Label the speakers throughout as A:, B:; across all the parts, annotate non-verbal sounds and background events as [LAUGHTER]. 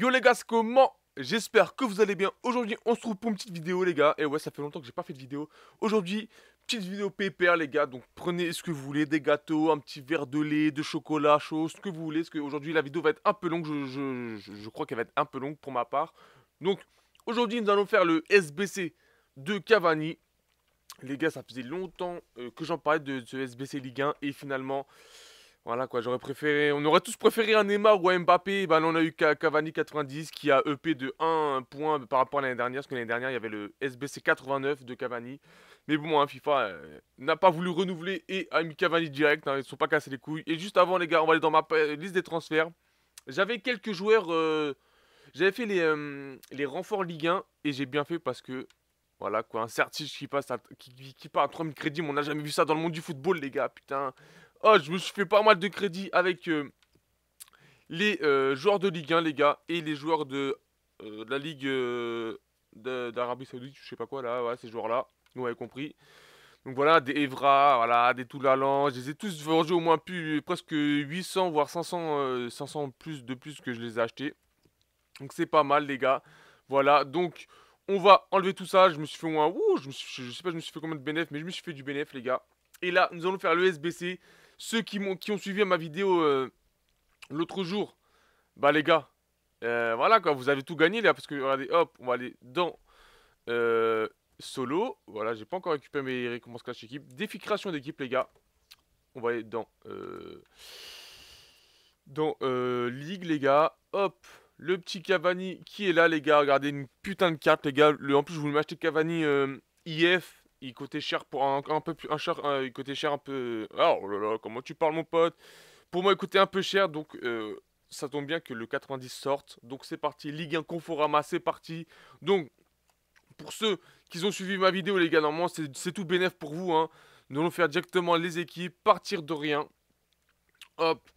A: Yo les gars, comment J'espère que vous allez bien. Aujourd'hui, on se trouve pour une petite vidéo les gars. Et ouais, ça fait longtemps que j'ai pas fait de vidéo. Aujourd'hui, petite vidéo pépère les gars. Donc prenez ce que vous voulez, des gâteaux, un petit verre de lait, de chocolat chose que vous voulez. Parce qu'aujourd'hui, la vidéo va être un peu longue. Je, crois qu'elle va être un peu longue pour ma part. Donc aujourd'hui, nous allons faire le SBC de Cavani. Les gars, ça faisait longtemps euh, que j'en parlais de ce SBC Ligue 1 et finalement, voilà quoi, j'aurais préféré. On aurait tous préféré un Neymar ou un Mbappé. Ben, on a eu Cavani 90 qui a EP de 1 point par rapport à l'année dernière, parce que l'année dernière il y avait le SBC 89 de Cavani. Mais bon, hein, FIFA euh, n'a pas voulu renouveler et a mis Cavani direct. Hein, ils ne sont pas cassés les couilles. Et juste avant, les gars, on va aller dans ma euh, liste des transferts. J'avais quelques joueurs. Euh, j'avais fait les, renforts Ligue 1 et j'ai bien fait parce que voilà quoi, un certige qui, passe qui, qui, part à 3000 crédits, mais on n'a jamais vu ça dans le monde du football, les gars, putain. Oh, je me suis fait pas mal de crédit avec euh, les euh, joueurs de Ligue 1, les gars, et les joueurs de, euh, la Ligue d'Arabie Saoudite, je sais pas quoi, là, ces joueurs-là, vous avez compris. Donc voilà, des Evra, voilà, des Toulalan, je les ai tous vendus au moins plus, presque 800, voire 500, 500 plus de plus que je les ai achetés. Donc c'est pas mal, les gars. Voilà, donc on va enlever tout ça. Je me suis fait au moins, ouh, je, je sais pas, je me suis fait combien de bénéfices, mais je me suis fait du bénéfice, les gars. Et là, nous allons faire le SBC. Ceux qui, ont, qui ont suivi ma vidéo euh, l'autre jour, bah les gars, euh, voilà quoi, vous avez tout gagné là, parce que regardez, hop, on va aller dans euh, solo. Voilà, j'ai pas encore récupéré mes récompenses clash équipe. déficration d'équipe les gars. On va aller dans dans ligue les gars. Hop, le petit Cavani qui est là les gars. Regardez une putain de carte les gars. en plus je voulais m'acheter Cavani IF il coûtait cher pour un, peu plus cher, euh, il coûtait cher un peu. Ah, oh là là, comment tu parles mon pote Pour moi, il coûtait un peu cher, donc euh, ça tombe bien que le 90 sorte. Donc c'est parti, Ligue 1 Conforama, c'est parti. Donc pour ceux qui ont suivi ma vidéo, les gars, normalement c'est tout bénéf pour vous. Nous hein. allons faire directement les équipes, partir de rien. Hop.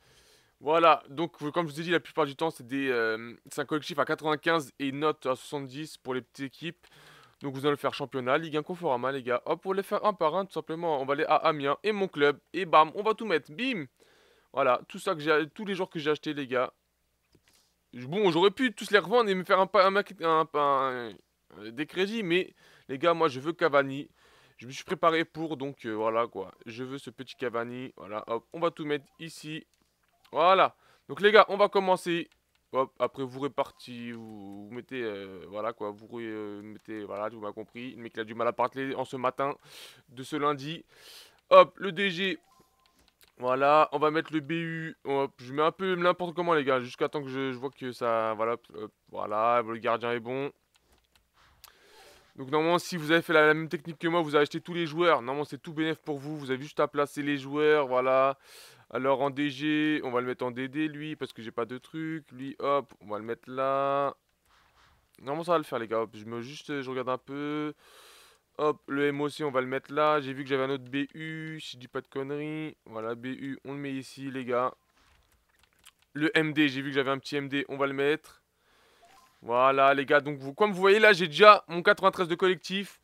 A: Voilà, donc comme je vous ai dit, la plupart du temps, c'est des euh, un collectif à 95 et une note à 70 pour les petites équipes. Donc vous allez faire championnat, Ligue 1 Conforama, les gars. Hop, pour les faire un par un, tout simplement, on va aller à Amiens et mon club. Et bam, on va tout mettre. Bim Voilà, tout ça que j'ai, tous les joueurs que j'ai acheté les gars. Bon, j'aurais pu tous les revendre et me faire un, un, un, des crédits, mais les gars, moi je veux Cavani. Je me suis préparé pour, donc euh, voilà quoi. Je veux ce petit Cavani. Voilà, hop, on va tout mettre ici. Voilà. Donc les gars, on va commencer. Hop, après vous répartissez, vous, mettez, euh, voilà quoi, vous euh, mettez, voilà, tu m'as compris. Mais qu'il a du mal à parler en ce matin de ce lundi. Hop, le DG. Voilà, on va mettre le BU. Hop, je mets un peu n'importe comment les gars, jusqu'à temps que je, vois que ça, voilà, voilà, le gardien est bon. Donc normalement si vous avez fait la, même technique que moi, vous avez acheté tous les joueurs. Normalement c'est tout bénéf pour vous. Vous avez juste à placer les joueurs, voilà. Alors en DG, on va le mettre en DD lui, parce que j'ai pas de truc. Lui, hop, on va le mettre là. Normalement ça va le faire les gars. je me juste, je regarde un peu. Hop, le MOC on va le mettre là. J'ai vu que j'avais un autre BU, si je dis pas de conneries. Voilà, BU, on le met ici les gars. Le MD, j'ai vu que j'avais un petit MD, on va le mettre. Voilà les gars, donc vous, comme vous voyez là, j'ai déjà mon 93 de collectif.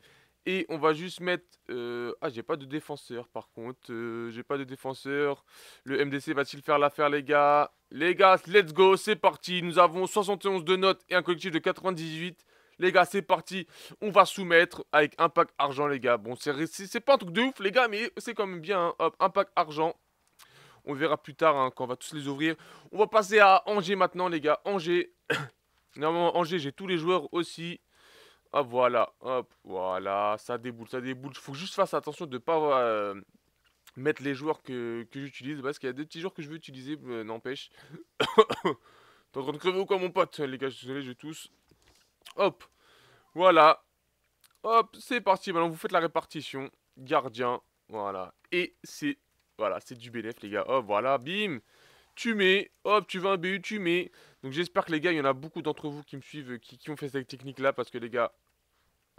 A: Et on va juste mettre. Euh, ah, j'ai pas de défenseur par contre. Euh, j'ai pas de défenseur. Le MDC va-t-il faire l'affaire, les gars Les gars, let's go, c'est parti. Nous avons 71 de notes et un collectif de 98. Les gars, c'est parti. On va soumettre avec un pack argent, les gars. Bon, c'est pas un truc de ouf, les gars, mais c'est quand même bien. Hein. Hop, un pack argent. On verra plus tard hein, quand on va tous les ouvrir. On va passer à Angers maintenant, les gars. Angers. [COUGHS] Normalement, Angers, j'ai tous les joueurs aussi. Hop, voilà, hop, voilà, ça déboule, ça déboule. Faut juste faire attention de ne pas euh, mettre les joueurs que, j'utilise, parce qu'il y a des petits joueurs que je veux utiliser, euh, n'empêche. [COUGHS] T'es en train de crever ou quoi, mon pote Les gars, je suis désolé, je tous. Hop, voilà. Hop, c'est parti, maintenant vous faites la répartition. Gardien, voilà. Et c'est, voilà, c'est du BNF, les gars. Hop, voilà, bim tu mets, hop, tu veux un BU, tu mets. Donc j'espère que les gars, il y en a beaucoup d'entre vous qui me suivent, qui ont fait cette technique-là, parce que les gars,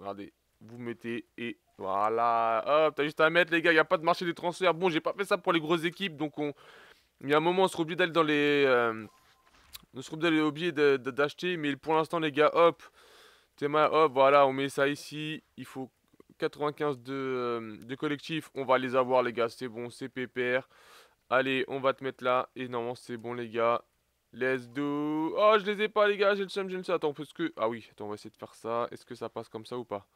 A: Regardez, vous mettez et voilà. Hop, t'as juste à mettre les gars, il n'y a pas de marché des transferts. Bon, j'ai pas fait ça pour les grosses équipes, donc on... Il y a un moment, on se obligé d'aller dans les... Euh... On sera obligé d'acheter, mais pour l'instant, les gars, hop. Théma, hop, voilà, on met ça ici. Il faut 95 de, euh, collectif. On va les avoir, les gars, c'est bon, c'est pépère. Allez, on va te mettre là. Et non, c'est bon, les gars. Let's do... Oh, je les ai pas, les gars, j'ai le seum, j'ai le seum. Attends, parce que... Ah oui, attends, on va essayer de faire ça. Est-ce que ça passe comme ça ou pas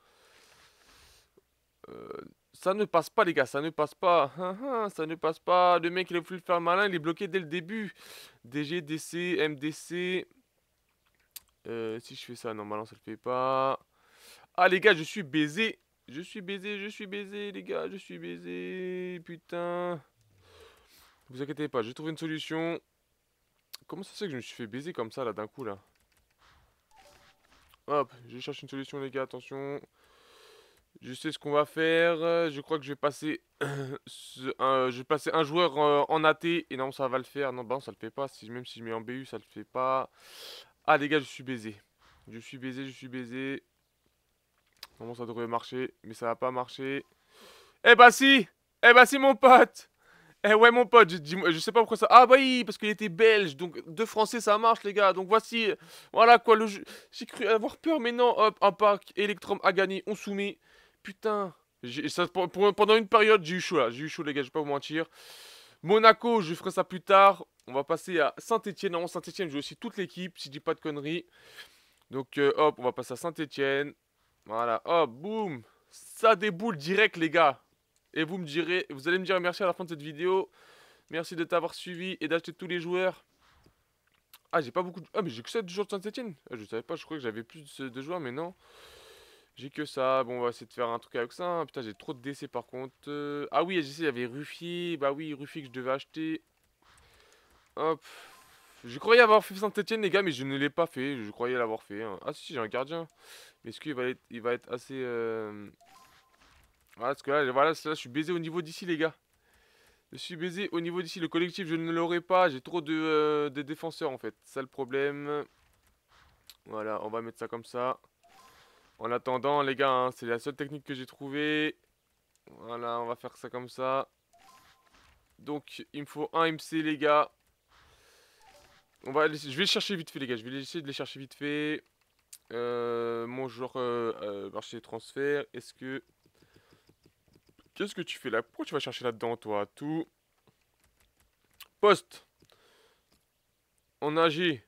A: euh, Ça ne passe pas, les gars, ça ne passe pas. Hein, hein, ça ne passe pas. Le mec, il a voulu faire malin, il est bloqué dès le début. DG, DC, MDC... Euh, si je fais ça, normalement, ça le fait pas. Ah, les gars, je suis baisé. Je suis baisé, je suis baisé, les gars, je suis baisé. Putain. Vous inquiétez pas, vais trouver une solution. Comment ça c'est que je me suis fait baiser comme ça, là, d'un coup, là Hop, je cherche une solution, les gars, attention. Je sais ce qu'on va faire. Je crois que je vais passer, [COUGHS] un, je vais passer un joueur euh, en AT. Et non, ça va le faire. Non, bah non, ça le fait pas. même si je mets en BU, ça le fait pas. Ah, les gars, je suis baisé. Je suis baisé, je suis baisé. comment ça devrait marcher. Mais ça va pas marcher. Eh bah si Eh bah si, mon pote eh ouais, mon pote, je, sais pas pourquoi ça. Ah bah oui, parce qu'il était belge, donc deux français ça marche, les gars. Donc voici, voilà quoi, le jeu. J'ai cru avoir peur, mais non, hop, un pack. Electrum a gagné, on soumet. Putain, ça, pendant une période, j'ai eu chaud là, j'ai eu chaud, les gars, je vais pas vous mentir. Monaco, je ferai ça plus tard. On va passer à Saint-Etienne. non, Saint-Etienne, j'ai aussi toute l'équipe, si je dis pas de conneries. Donc euh, hop, on va passer à Saint-Etienne. Voilà, hop, boum. Ça déboule direct, les gars. Et vous me direz, vous allez me dire merci à la fin de cette vidéo. Merci de t'avoir suivi et d'acheter tous les joueurs. Ah, j'ai pas beaucoup de... Ah, mais j'ai que 7 joueurs de Saint-Etienne. Ah, je savais pas, je croyais que j'avais plus de joueurs, mais non. J'ai que ça. Bon, on va essayer de faire un truc avec ça. Hein. Putain, j'ai trop de décès par contre. Euh, ah oui, j'essaie, il y avait Ruffy. Bah oui, Ruffy que je devais acheter. Hop. Je croyais avoir fait Saint-Etienne, les gars, mais je ne l'ai pas fait. Je croyais l'avoir fait. Hein. Ah si, j'ai un gardien. Mais est-ce qu'il va, être... il va être assez... Euh, voilà, parce que là, voilà, je suis baisé au niveau d'ici, les gars. Je suis baisé au niveau d'ici. Le collectif, je ne l'aurai pas. J'ai trop de, euh, défenseurs, en fait. Ça, le problème. Voilà, on va mettre ça comme ça. En attendant, les gars, hein, c'est la seule technique que j'ai trouvée. Voilà, on va faire ça comme ça. Donc, il me faut un MC, les gars. On va je vais chercher vite fait, les gars. Je vais essayer de les chercher vite fait. Euh, mon joueur Marché euh, euh, marché transfert. Est-ce que... Qu'est-ce que tu fais là Pourquoi tu vas chercher là-dedans, toi Tout. Poste. En agit.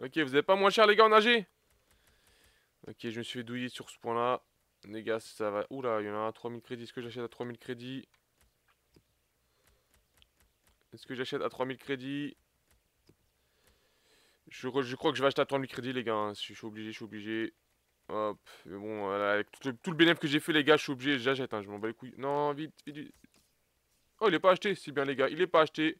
A: Ok, vous n'avez pas moins cher, les gars, On agit. Ok, je me suis fait sur ce point-là. Les gars, ça va... Oula, il y en a un à 3000 crédits. Est-ce que j'achète à 3000 crédits Est-ce que j'achète à 3000 crédits je, je, crois que je vais acheter à 3000 crédits, les gars. Hein. Je suis obligé, je suis obligé. Hop, mais bon, avec tout le, bénéfice que j'ai fait, les gars, je suis obligé, j'achète, hein, je m'en bats les couilles. Non, vite, vite, Oh, il est pas acheté, si bien, les gars, il est pas acheté.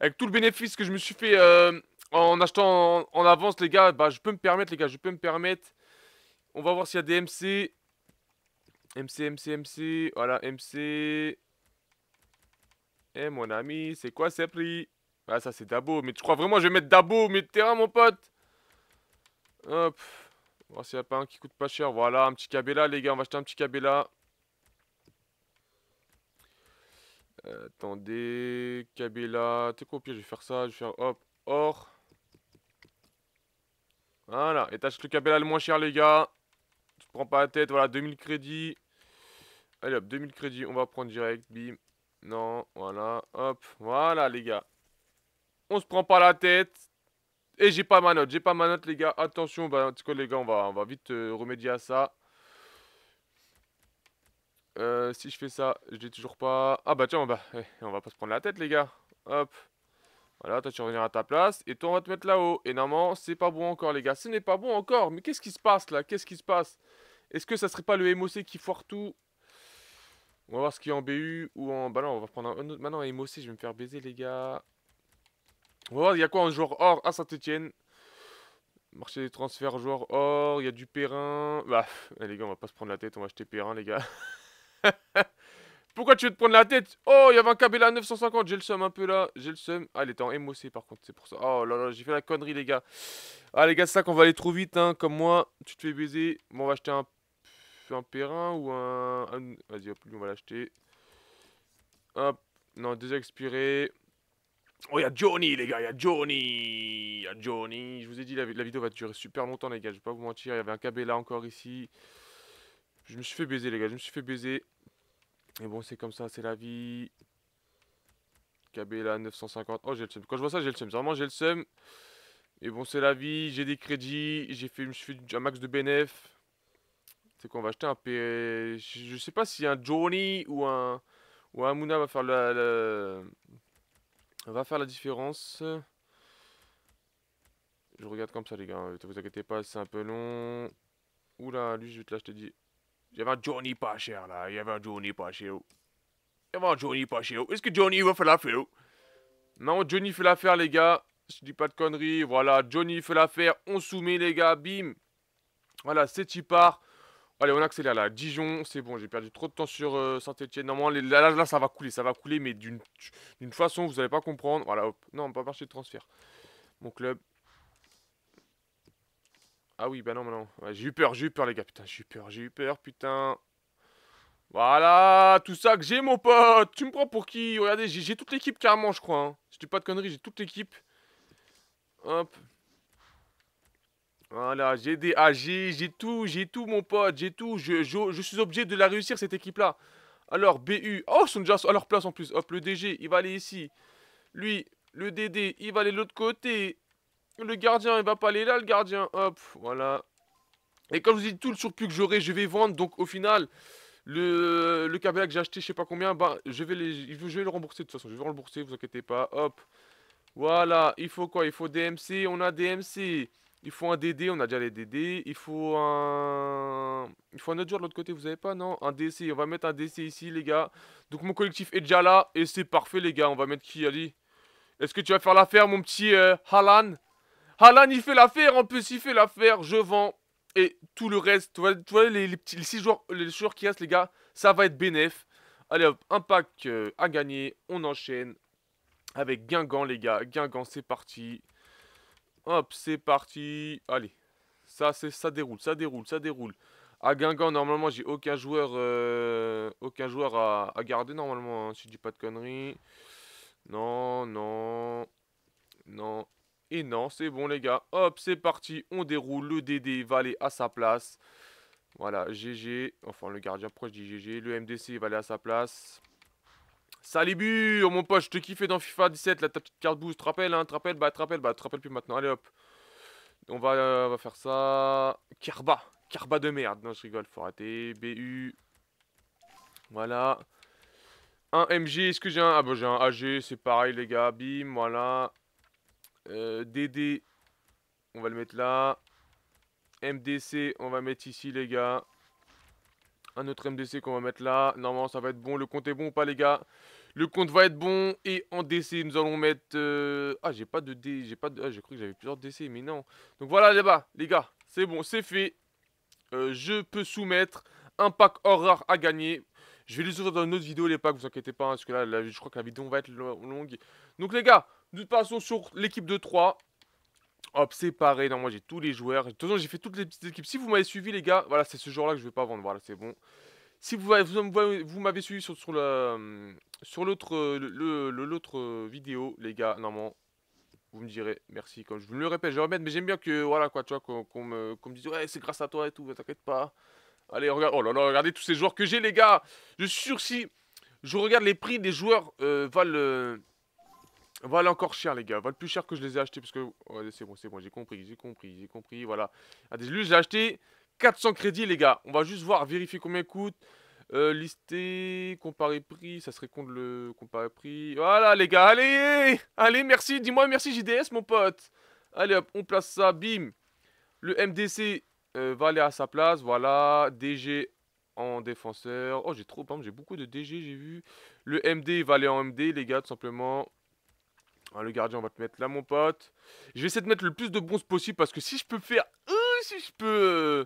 A: Avec tout le bénéfice que je me suis fait euh, en achetant en, avance, les gars, bah, je peux me permettre, les gars, je peux me permettre. On va voir s'il y a des MC. MC, MC, MC, voilà, MC. Eh, mon ami, c'est quoi ces prix Ah, ça, c'est Dabo, mais tu crois vraiment je vais mettre Dabo au milieu de mon pote Hop voir oh, s'il n'y pas un qui coûte pas cher. Voilà, un petit Cabella, les gars. On va acheter un petit Cabella. Euh, attendez. Cabella. T'es quoi au Je vais faire ça. Je vais faire hop. Or. Voilà. Et t'achètes le Cabella le moins cher, les gars. Tu te prends pas la tête. Voilà, 2000 crédits. Allez hop, 2000 crédits. On va prendre direct. Bim. Non. Voilà. Hop. Voilà, les gars. On se prend pas la tête. Et j'ai pas ma note, j'ai pas ma note les gars. Attention, bah, en tout cas les gars, on va, vite euh, remédier à ça. Euh, si je fais ça, je l'ai toujours pas. Ah bah tiens, on va, [LAUGHS] eh, pas se prendre la tête les gars. Hop. Voilà, toi tu revenir à ta place. Et toi on va te mettre là-haut. Et normalement, c'est pas bon encore les gars. Ce n'est pas bon encore. Mais qu'est-ce qui se passe là Qu'est-ce qui se passe Est-ce que ça serait pas le MOC qui foire tout On va voir ce qu'il y a en BU ou en... Bah non, on va prendre un autre... Maintenant, bah, MOC, je vais me faire baiser les gars. On il y a quoi un joueur or à Saint-Etienne Marché des transferts, joueur or, il y a du Perrin. Bah, eh, les gars, on va pas se prendre la tête, on va acheter Perrin, les gars. [LAUGHS] Pourquoi tu veux te prendre la tête Oh, il y avait un Cabella 950, j'ai le seum un peu là, j'ai le seum. Ah, il était en MOC par contre, c'est pour ça. Oh là là, j'ai fait la connerie les gars. Ah les gars, c'est ça qu'on va aller trop vite, hein, comme moi, tu te fais baiser. Bon, on va acheter un, un Perrin ou un... un... Vas-y, hop, lui, on va l'acheter. Hop, non, déjà expiré. Oh, il y a Johnny, les gars, il y a Johnny. Il y a Johnny. Je vous ai dit, la, vidéo va durer super longtemps, les gars. Je vais pas vous mentir. Il y avait un là encore ici. Je me suis fait baiser, les gars. Je me suis fait baiser. et bon, c'est comme ça, c'est la vie. Kabela 950. Oh, j'ai le seum. Quand je vois ça, j'ai le seum. Vraiment, j'ai le seum. et bon, c'est la vie. J'ai des crédits. J'ai fait, je un max de BNF, C'est qu'on va acheter un P. Je sais pas si un Johnny ou un. Ou un Mouna va faire le, on va faire la différence. Je regarde comme ça, les gars. Ne vous inquiétez pas, c'est un peu long. Oula, lui, je te là, je te dis. Il y avait un Johnny pas cher, là. Il y avait un Johnny pas cher. Il y avait un Johnny pas cher. Est-ce que Johnny va faire l'affaire Non, Johnny fait l'affaire, les gars. Je dis pas de conneries. Voilà, Johnny fait l'affaire. On soumet, les gars. Bim. Voilà, c'est tu part Allez, on accélère là. Dijon, c'est bon, j'ai perdu trop de temps sur euh, Saint-Etienne. Normalement, là, là, ça va couler, ça va couler, mais d'une façon, vous allez pas comprendre. Voilà, hop. Non, pas marché de transfert. Mon club. Ah oui, bah non, bah non. j'ai eu peur, j'ai eu peur, les gars. Putain, j'ai eu peur, j'ai eu peur, putain. Voilà, tout ça que j'ai, mon pote. Tu me prends pour qui Regardez, j'ai toute l'équipe carrément, je crois. Hein. Je dis pas de conneries, j'ai toute l'équipe. Hop. Voilà, j'ai des AG, ah, j'ai tout, j'ai tout mon pote, j'ai tout. Je, suis obligé de la réussir cette équipe-là. Alors, BU, oh, ils sont déjà à leur place en plus. Hop, le DG, il va aller ici. Lui, le DD, il va aller de l'autre côté. Le gardien, il va pas aller là, le gardien. Hop, voilà. Et comme je vous dis, tout le surplus que j'aurai, je vais vendre. Donc, au final, le, le que j'ai acheté, je sais pas combien, bah, je vais, les, je vais le rembourser de toute façon. Je vais le rembourser, vous inquiétez pas. Hop. Voilà, il faut quoi Il faut DMC, on a DMC. Il faut un DD, on a déjà les DD. Il faut un. Il faut un autre joueur de l'autre côté, vous avez pas, non Un DC, on va mettre un DC ici, les gars. Donc mon collectif est déjà là, et c'est parfait, les gars. On va mettre qui, Ali Est-ce que tu vas faire l'affaire, mon petit Halan euh, Halan, il fait l'affaire, en plus, il fait l'affaire. Je vends. Et tout le reste, tu vois, les, petits, six joueurs, les joueurs qui restent, les gars, ça va être bénéf. Allez hop, un pack euh, à gagner. On enchaîne avec Guingamp, les gars. Guingamp, c'est parti. Hop, c'est parti. Allez, ça, ça déroule, ça déroule, ça déroule. À Guingamp, normalement, j'ai aucun joueur, euh, aucun joueur à, garder, normalement, hein, si je dis pas de conneries. Non, non, non. Et non, c'est bon, les gars. Hop, c'est parti. On déroule. Le DD va aller à sa place. Voilà, GG. Enfin, le gardien proche dit GG. Le MDC va aller à sa place. Salibur, oh, mon pote, je te kiffais dans FIFA 17, La ta petite carte boost, te rappelle, hein, te bah, te bah, te rappelle plus maintenant, allez, hop. On va, euh, va faire ça. Carba, Carba de merde, non, je rigole, faut arrêter, BU. Voilà. Un MG, est-ce que j'ai un... Ah bah j'ai un AG, c'est pareil les gars, bim, voilà. DD, euh, on va le mettre là. MDC, on va mettre ici les gars. Un autre MDC qu'on va mettre là. Normalement ça va être bon, le compte est bon ou pas les gars le compte va être bon. Et en DC, nous allons mettre... Euh, ah, j'ai pas de D. J'ai pas de... Ah, j'ai cru que j'avais plusieurs DC, mais non. Donc voilà, là-bas, les gars. C'est bon, c'est fait. Euh, je peux soumettre un pack horreur rare à gagner. Je vais les ouvrir dans une autre vidéo, les packs, vous inquiétez pas. Hein, parce que là, là, je crois que la vidéo va être longue. Donc les gars, nous passons sur l'équipe de 3. Hop, c'est pareil. Non, moi j'ai tous les joueurs. De toute façon, j'ai fait toutes les petites équipes. Si vous m'avez suivi, les gars, voilà, c'est ce genre là que je vais pas vendre. Voilà, c'est bon. Si vous, vous, vous m'avez suivi sur, sur la, sur l'autre le, vidéo, les gars, normalement, vous me direz merci. Comme je vous le répète, je vais remettre, mais j'aime bien que, voilà, quoi, tu vois, qu'on me, dise, ouais, c'est grâce à toi et tout, t'inquiète pas. Allez, regarde, oh là là, regardez tous ces joueurs que j'ai, les gars. Je suis sûr si Je regarde les prix des joueurs euh, euh, valent, encore cher, les gars. Valent plus cher que je les ai achetés, parce que, ouais, c'est bon, c'est bon, j'ai compris, j'ai compris, j'ai compris, voilà. Ah, des lui, j'ai acheté 400 crédits, les gars. On va juste voir, vérifier combien coûte. Euh, lister, comparer prix, ça serait contre le comparer prix. Voilà, les gars, allez Allez, merci, dis-moi merci JDS, mon pote. Allez, hop, on place ça, bim. Le MDC euh, va aller à sa place, voilà. DG en défenseur. Oh, j'ai trop, j'ai beaucoup de DG, j'ai vu. Le MD va aller en MD, les gars, tout simplement. Ah, le gardien, on va te mettre là, mon pote. Je vais essayer de mettre le plus de bronze possible parce que si je peux faire... Euh, si je peux euh,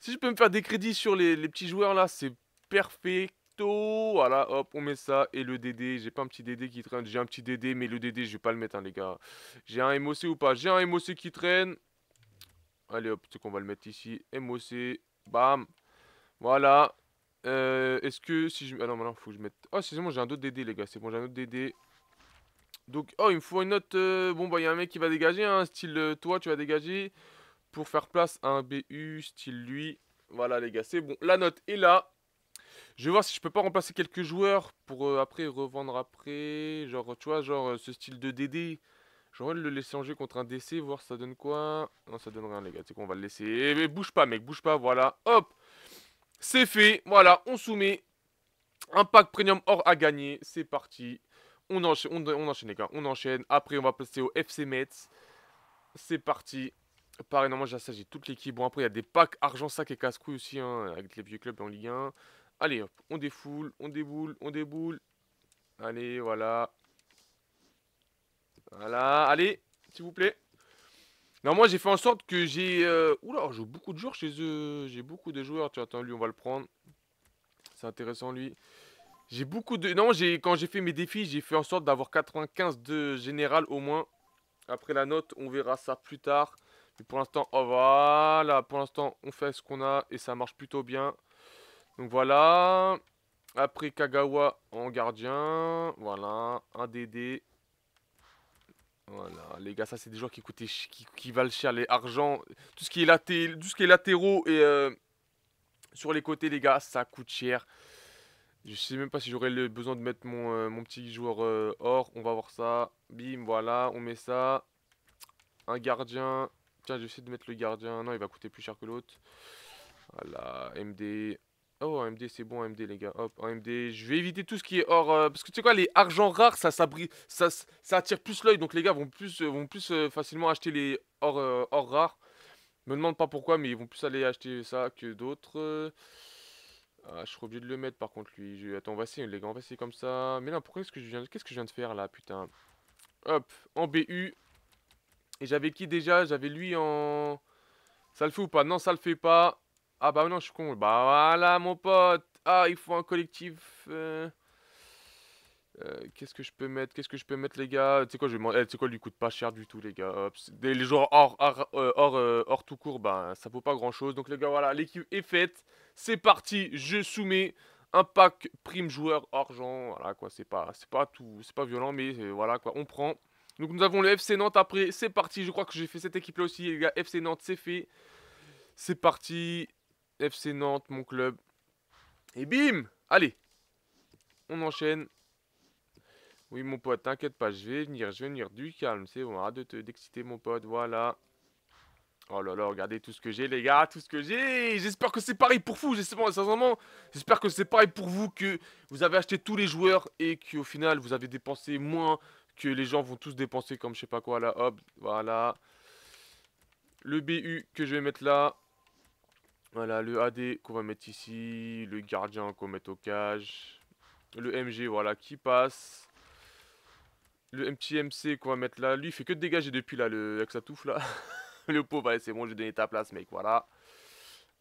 A: si je peux me faire des crédits sur les, petits joueurs là, c'est perfecto. Voilà, hop, on met ça. Et le DD, j'ai pas un petit DD qui traîne. J'ai un petit DD, mais le DD, je vais pas le mettre, hein, les gars. J'ai un MOC ou pas J'ai un MOC qui traîne. Allez, hop, c'est qu'on va le mettre ici. MOC, bam. Voilà. Euh, est-ce que si je... Ah non, maintenant, faut que je mette... Oh, excusez moi j'ai un autre DD, les gars. C'est bon, j'ai un autre DD. Donc, oh, il me faut une autre... Euh, bon, bah, il y a un mec qui va dégager, hein, style euh, toi, tu vas dégager pour faire place à un BU style lui. Voilà les gars, c'est bon. La note est là. Je vais voir si je peux pas remplacer quelques joueurs pour euh, après revendre après. Genre, tu vois, genre euh, ce style de DD. J'ai envie le laisser en jeu contre un DC, voir ça donne quoi. Non, ça donne rien, les gars. C'est qu'on va le laisser. Eh, mais bouge pas, mec, bouge pas. Voilà, hop. C'est fait. Voilà, on soumet. Un pack premium or à gagner. C'est parti. On enchaîne, on, enchaîne, les gars. On enchaîne. Après, on va passer au FC Metz. C'est parti. Pareil, normalement, j'ai ça, toute l'équipe. Bon, après, il y a des packs argent, sac et casse-couille aussi, hein, avec les vieux clubs en Ligue 1. Allez, hop, on défoule, on déboule, on déboule. Allez, voilà. Voilà, allez, s'il vous plaît. Non, moi, j'ai fait en sorte que j'ai... Euh... Oula, j'ai beaucoup de joueurs chez eux. J'ai beaucoup de joueurs. Tu attends, lui, on va le prendre. C'est intéressant, lui. J'ai beaucoup de... Non, quand j'ai fait mes défis, j'ai fait en sorte d'avoir 95 de général au moins. Après la note, on verra ça plus tard pour l'instant, oh, voilà, pour l'instant, on fait ce qu'on a et ça marche plutôt bien. Donc voilà. Après Kagawa en gardien. Voilà, un DD. Voilà, les gars, ça c'est des joueurs qui, coûtaient qui, valent cher, les argent, tout ce qui est, tout ce qui est latéraux et euh, sur les côtés, les gars, ça coûte cher. Je sais même pas si j'aurais le besoin de mettre mon, euh, petit joueur euh, or. On va voir ça. Bim, voilà, on met ça. Un gardien. Tiens, j'essaie de mettre le gardien. Non, il va coûter plus cher que l'autre. Voilà, MD. Oh, MD, c'est bon, MD, les gars. Hop, MD. Je vais éviter tout ce qui est or. Euh, parce que tu sais quoi, les argents rares, ça, ça, ça, attire plus l'œil. Donc les gars vont plus, euh, vont plus euh, facilement acheter les hors rares. me demande pas pourquoi, mais ils vont plus aller acheter ça que d'autres. Ah, je suis obligé de le mettre par contre, lui. Attends, on va essayer, les gars, on va essayer comme ça. Mais là, pourquoi est-ce que je viens, qu'est-ce que je viens de faire là, putain Hop, en BU, et j'avais qui déjà J'avais lui en... Ça le fait ou pas Non, ça le fait pas. Ah bah non, je suis con. Bah voilà, mon pote. Ah, il faut un collectif. Euh, euh, qu'est-ce que je peux mettre Qu'est-ce que je peux mettre, les gars Tu sais quoi, je eh, sais quoi, lui coûte pas cher du tout, les gars. les joueurs hors, euh, hors, tout court, bah ça vaut pas grand-chose. Donc, les gars, voilà, l'équipe est faite. C'est parti, je soumets un pack prime joueur argent. Voilà, quoi, c'est pas, pas tout, c'est pas violent, mais voilà, quoi, on prend. Donc nous avons le FC Nantes après, c'est parti, je crois que j'ai fait cette équipe là aussi les gars, FC Nantes c'est fait. C'est parti, FC Nantes, mon club. Et bim Allez On enchaîne. Oui mon pote, t'inquiète pas, je vais venir, je vais venir du calme, c'est bon, arrête de d'exciter mon pote, voilà. Oh là là, regardez tout ce que j'ai les gars, tout ce que j'ai J'espère que c'est pareil pour vous, sincèrement, j'espère que c'est pareil pour vous, que vous avez acheté tous les joueurs et qu'au final vous avez dépensé moins que les gens vont tous dépenser comme je sais pas quoi là, hop, voilà. Le BU que je vais mettre là. Voilà, le AD qu'on va mettre ici, le gardien qu'on va mettre au cage, le MG voilà qui passe, le MC qu'on va mettre là, lui il fait que dégager depuis là le, avec sa touffe là, [LAUGHS] le pauvre, allez c'est bon j'ai donné ta place mec, voilà.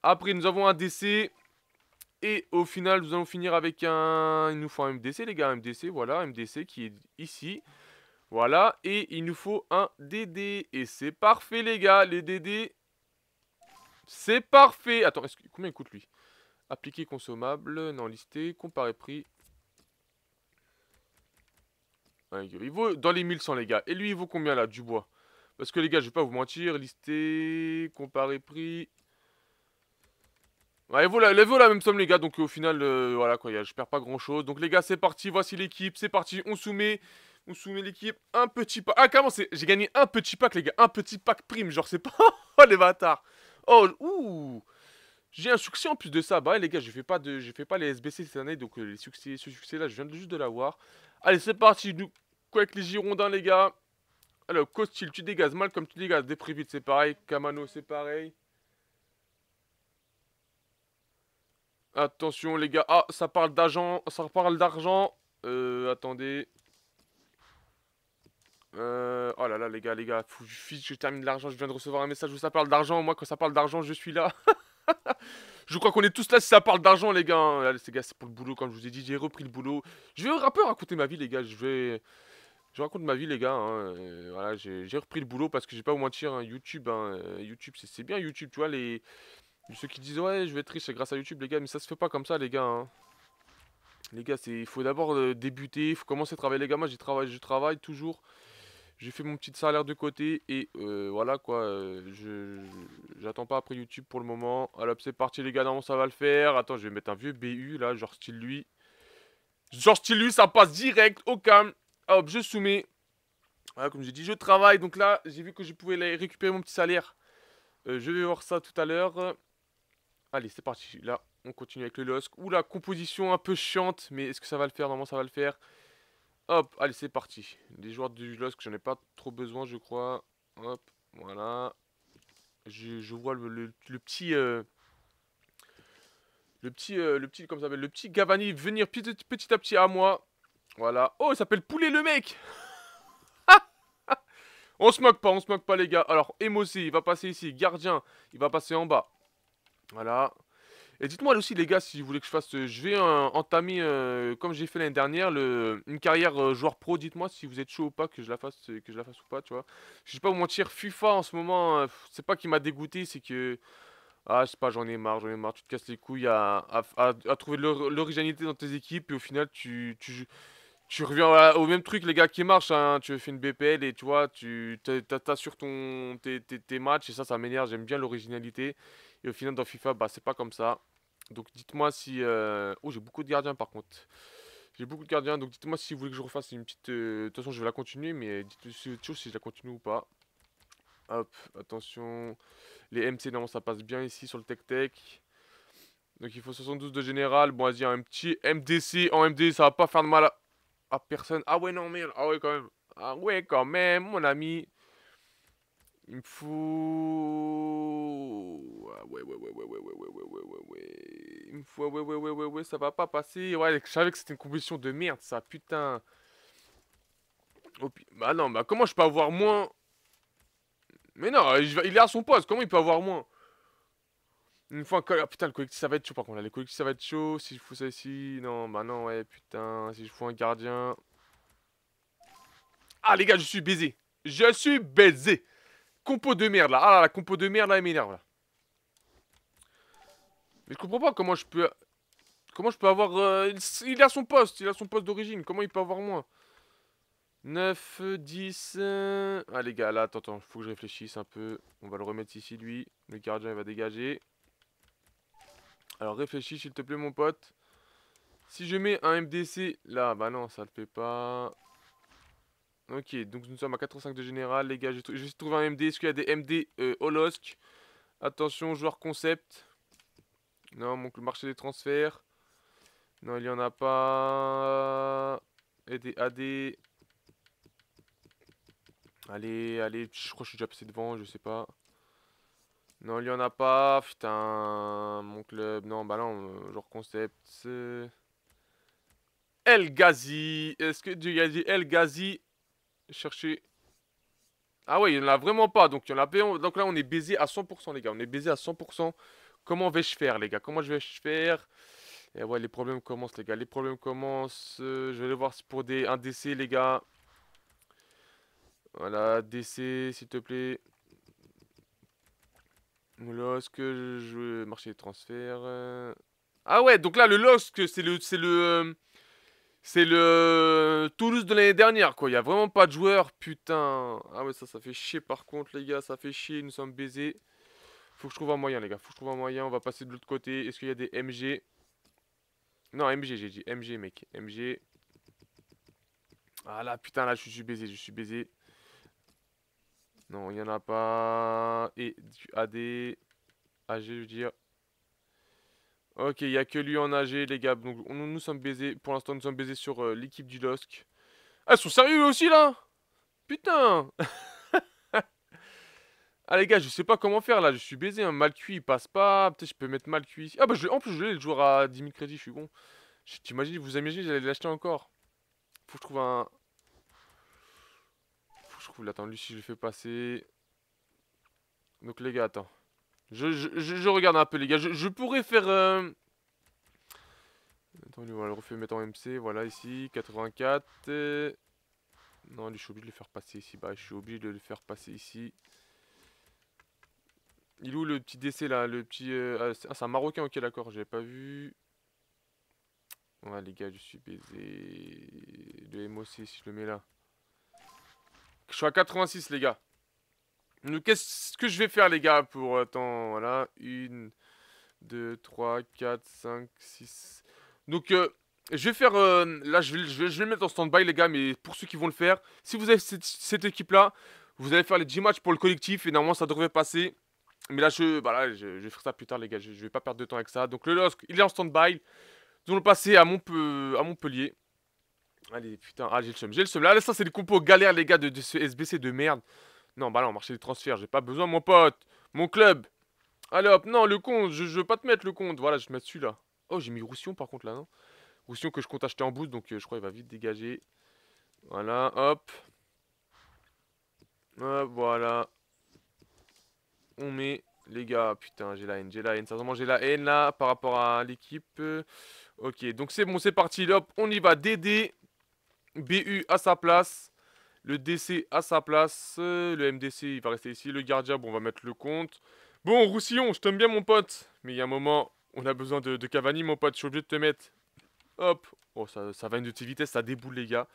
A: Après nous avons un DC, et au final, nous allons finir avec un... Il nous faut un MDC, les gars, un MDC, voilà, un MDC qui est ici. Voilà, et il nous faut un DD. Et c'est parfait, les gars, les DD. C'est parfait. Attends, combien il coûte, lui Appliqué consommable, non listé, comparé prix. Il vaut dans les 1100, les gars. Et lui, il vaut combien, là, du bois Parce que, les gars, je vais pas vous mentir, listé, comparé prix... Ouais, il vaut, la, même somme les gars, donc au final, euh, voilà quoi, je perds pas grand chose. Donc les gars, c'est parti, voici l'équipe, c'est parti, on soumet. On soumet l'équipe. Un petit pack. Ah, comment c'est J'ai gagné un petit pack, les gars. Un petit pack prime. Genre, c'est pas. [LAUGHS] oh, les bâtards. Oh, ouh. J'ai un succès en plus de ça. Bah, les gars, je fais pas de, je fais pas les SBC cette année. Donc, euh, les succès, ce succès-là, je viens juste de l'avoir. Allez, c'est parti. quoi avec les Girondins, les gars Alors, Costil, tu dégages mal comme tu dégages. Déprévite, c'est pareil. Kamano, c'est pareil. Attention les gars, ah ça parle d'argent, ça parle d'argent. Euh, attendez, euh, oh là là, les gars, les gars, je termine l'argent. Je viens de recevoir un message où ça parle d'argent. Moi, quand ça parle d'argent, je suis là. [LAUGHS] je crois qu'on est tous là si ça parle d'argent, les gars. Hein. les gars, c'est pour le boulot, comme je vous ai dit. J'ai repris le boulot. Je vais un peu raconter ma vie, les gars. Je vais. Je raconte ma vie, les gars. Hein. Euh, voilà, j'ai repris le boulot parce que j'ai pas au moins Hein, YouTube, hein, euh, YouTube c'est bien YouTube, tu vois. les Ceux qui disent, ouais, je vais être riche grâce à YouTube, les gars. Mais ça se fait pas comme ça, les gars. Hein. Les gars, il faut d'abord euh, débuter, il faut commencer à travailler. Les gars, moi, je travaille, je travaille toujours j'ai fait mon petit salaire de côté et euh, voilà quoi, euh, je j'attends pas après YouTube pour le moment. Alors c'est parti les gars, normalement ça va le faire. Attends, je vais mettre un vieux BU là, genre style lui. Genre style lui, ça passe direct au cam. Hop, je soumets. comme j'ai dit, je travaille. Donc là, j'ai vu que je pouvais récupérer mon petit salaire. Euh, je vais voir ça tout à l'heure. Allez, c'est parti. Là, on continue avec le LOSC. Ouh, la composition un peu chiante, mais est-ce que ça va le faire Normalement, ça va le faire. Hop, allez, c'est parti. Des joueurs du que j'en ai pas trop besoin, je crois. Hop, voilà. Je, vois le, petit... le petit, euh, le petit, euh, comme ça s'appelle, le petit Gavani venir petit, à petit à moi. Voilà. Oh, il s'appelle Poulet le mec [LAUGHS] On se moque pas, on se moque pas les gars. Alors, Emosi, il va passer ici. Gardien, il va passer en bas. Voilà. Et dites-moi aussi, les gars, si vous voulez que je fasse. Euh, je vais euh, entamer, euh, comme j'ai fait l'année dernière, une carrière joueur pro. Dites-moi si vous êtes chaud ou pas, que je la fasse, que je la fasse ou pas, tu vois. Je vais pas vous mentir, FIFA en ce moment, c'est pas qui m'a dégoûté, c'est que. Ah, je sais pas, j'en ai marre, j'en ai marre. Tu te casses les couilles à, à, trouver l'originalité dans tes équipes et au final, tu, tu, reviens au même truc, les gars, qui marche. Hein. Tu fais une BPL et tu vois, tu t'assures tes, tes matchs et ça, ça m'énerve. J'aime bien l'originalité. Et au final, dans FIFA, bah, c'est pas comme ça. Donc dites-moi si... Euh, oh, j'ai beaucoup de gardiens par contre. J'ai beaucoup de gardiens, donc dites-moi si vous voulez que je refasse une petite... Euh, de toute façon, je vais la continuer, mais dites-moi si je la continue ou pas. Hop, attention. Les MC, normalement, ça passe bien ici sur le Tech-Tech. Donc il faut 72 de général. Bon, vas-y, un petit MDC. En MD, ça va pas faire de mal à, personne. Ah ouais, non, mais Ah ouais, quand même. Ah ouais, quand même, mon ami. Il me faut ouais, ouais, ouais, ouais, ouais, ouais, ouais, ouais, ouais, ouais, ouais, ouais, ouais, ouais, ouais, ça va pas passer. Ouais, je savais que c'était une composition de merde, ça, putain. bah non, bah comment je peux avoir moins Mais non, il est à son poste, comment il peut avoir moins Une fois un ah, putain, le collectif, ça va être chaud, par contre, là, le collectif, ça va être chaud. Si je fous ça ici, non, bah non, ouais, putain, si je fous un gardien... Ah, les gars, je suis baisé Je suis baisé Compo de merde, là. Ah, la compo de merde, là, elle m'énerve, là. Mais je comprends pas comment je peux... Comment je peux avoir... Euh, il a son poste, il a son poste d'origine. Comment il peut avoir moins 9, 10... Ah les gars, là, attends, attends, faut que je réfléchisse un peu. On va le remettre ici, lui. Le gardien, il va dégager. Alors réfléchis, s'il te plaît, mon pote. Si je mets un MDC... Là, bah non, ça le fait pas. Ok, donc nous sommes à 85 de général, les gars. Je, vais trouver un MD. Est-ce qu'il y a des MD euh, Attention, joueur concept. Non, donc le marché des transferts. Non, il n'y en a pas. Et AD. Allez, allez, je crois que je suis déjà passé devant, je sais pas. Non, il n'y en a pas. Putain, mon club. Non, bah non, euh, genre concept. El Ghazi. Est-ce que du dit El Ghazi Chercher. Ah ouais, il n'y en a vraiment pas. Donc, il a... donc là, on est baisé à 100%, les gars. On est baisé à 100%. Comment vais-je faire, les gars Comment je vais -je faire Et ouais, les problèmes commencent, les gars. Les problèmes commencent. Euh, je vais aller voir si pour des, un décès, les gars. Voilà, DC, s'il te plaît. que je... marcher des transferts... Euh. Ah ouais, donc là, le LOSC, c'est le... C'est le... Euh, c'est le Toulouse de l'année dernière, quoi. Il n'y a vraiment pas de joueurs, putain. Ah ouais, ça, ça fait chier, par contre, les gars. Ça fait chier, nous sommes baisés. Faut que je trouve un moyen, les gars. Faut que je trouve un moyen. On va passer de l'autre côté. Est-ce qu'il y a des MG Non, MG, j'ai dit. MG, mec. MG. Ah là, putain, là, je suis baisé. Je suis baisé. Non, il n'y en a pas. Et AD. AG, je veux dire. Ok, il n'y a que lui en AG, les gars. Donc, nous, nous sommes baisés. Pour l'instant, nous sommes baisés sur euh, l'équipe du LOSC. Ah, ils sont sérieux, aussi, là Putain [LAUGHS] Ah les gars, je sais pas comment faire là, je suis baisé, hein. mal cuit, il passe pas, peut-être je peux mettre mal cuit. Ah bah je... en plus je l'ai le joueur à 10 000 crédits, je suis bon. T'imagines, vous imaginez, j'allais l'acheter encore. Faut que je trouve un... Faut que je trouve... Attends, si je le fais passer... Donc les gars, attends. Je, je, regarde un peu les gars, je, pourrais faire... Euh, attends, lui, on va le refaire mettre en MC, voilà ici, 84. Non, lui je suis obligé de le faire passer ici, bah je suis obligé de le faire passer ici. Il est où le petit décès là Le petit. Euh, ah, ah, c'est un Marocain, ok, d'accord, j'avais pas vu. Ouais, les gars, je suis baisé. le MOC, si je le mets là. Je suis à 86, les gars. Donc, qu'est-ce que je vais faire, les gars, pour. Attends, voilà. Une, deux, 3, 4, 5, 6... Donc, euh, je vais faire. Euh, là, je vais, je, vais, le mettre en stand-by, les gars, mais pour ceux qui vont le faire, si vous avez cette, cette équipe là, vous allez faire les 10 matchs pour le collectif et normalement ça devrait passer. Mais là, je, voilà bah je, vais faire ça plus tard, les gars. Je, vais pas perdre de temps avec ça. Donc, le LOSC, il est en stand-by. Nous allons passer à, à Montpellier. Allez, putain, ah, j'ai le seum, j'ai le seum. Là, là ça, c'est des compos galères, les gars, de, ce SBC de merde. Non, bah là, on marché des transferts, j'ai pas besoin, mon pote. Mon club. Allez, hop, non, le compte, je, veux pas te mettre le compte. Voilà, je vais te mettre celui-là. Oh, j'ai mis Roussillon, par contre, là, non Roussillon que je compte acheter en boost, donc euh, je crois qu'il va vite dégager. Voilà, hop. Hop, voilà, on met les gars, putain, j'ai la haine, j'ai la haine. sincèrement j'ai la haine là par rapport à l'équipe. Ok, donc c'est bon, c'est parti. Hop, on y va. DD, BU à sa place. Le DC à sa place. Le MDC, il va rester ici. Le gardien, bon, on va mettre le compte. Bon, Roussillon, je t'aime bien, mon pote. Mais il y a un moment, on a besoin de, Cavani, mon pote. Je suis obligé de te mettre. Hop. Oh, ça, ça va une de tes ça déboule, les gars.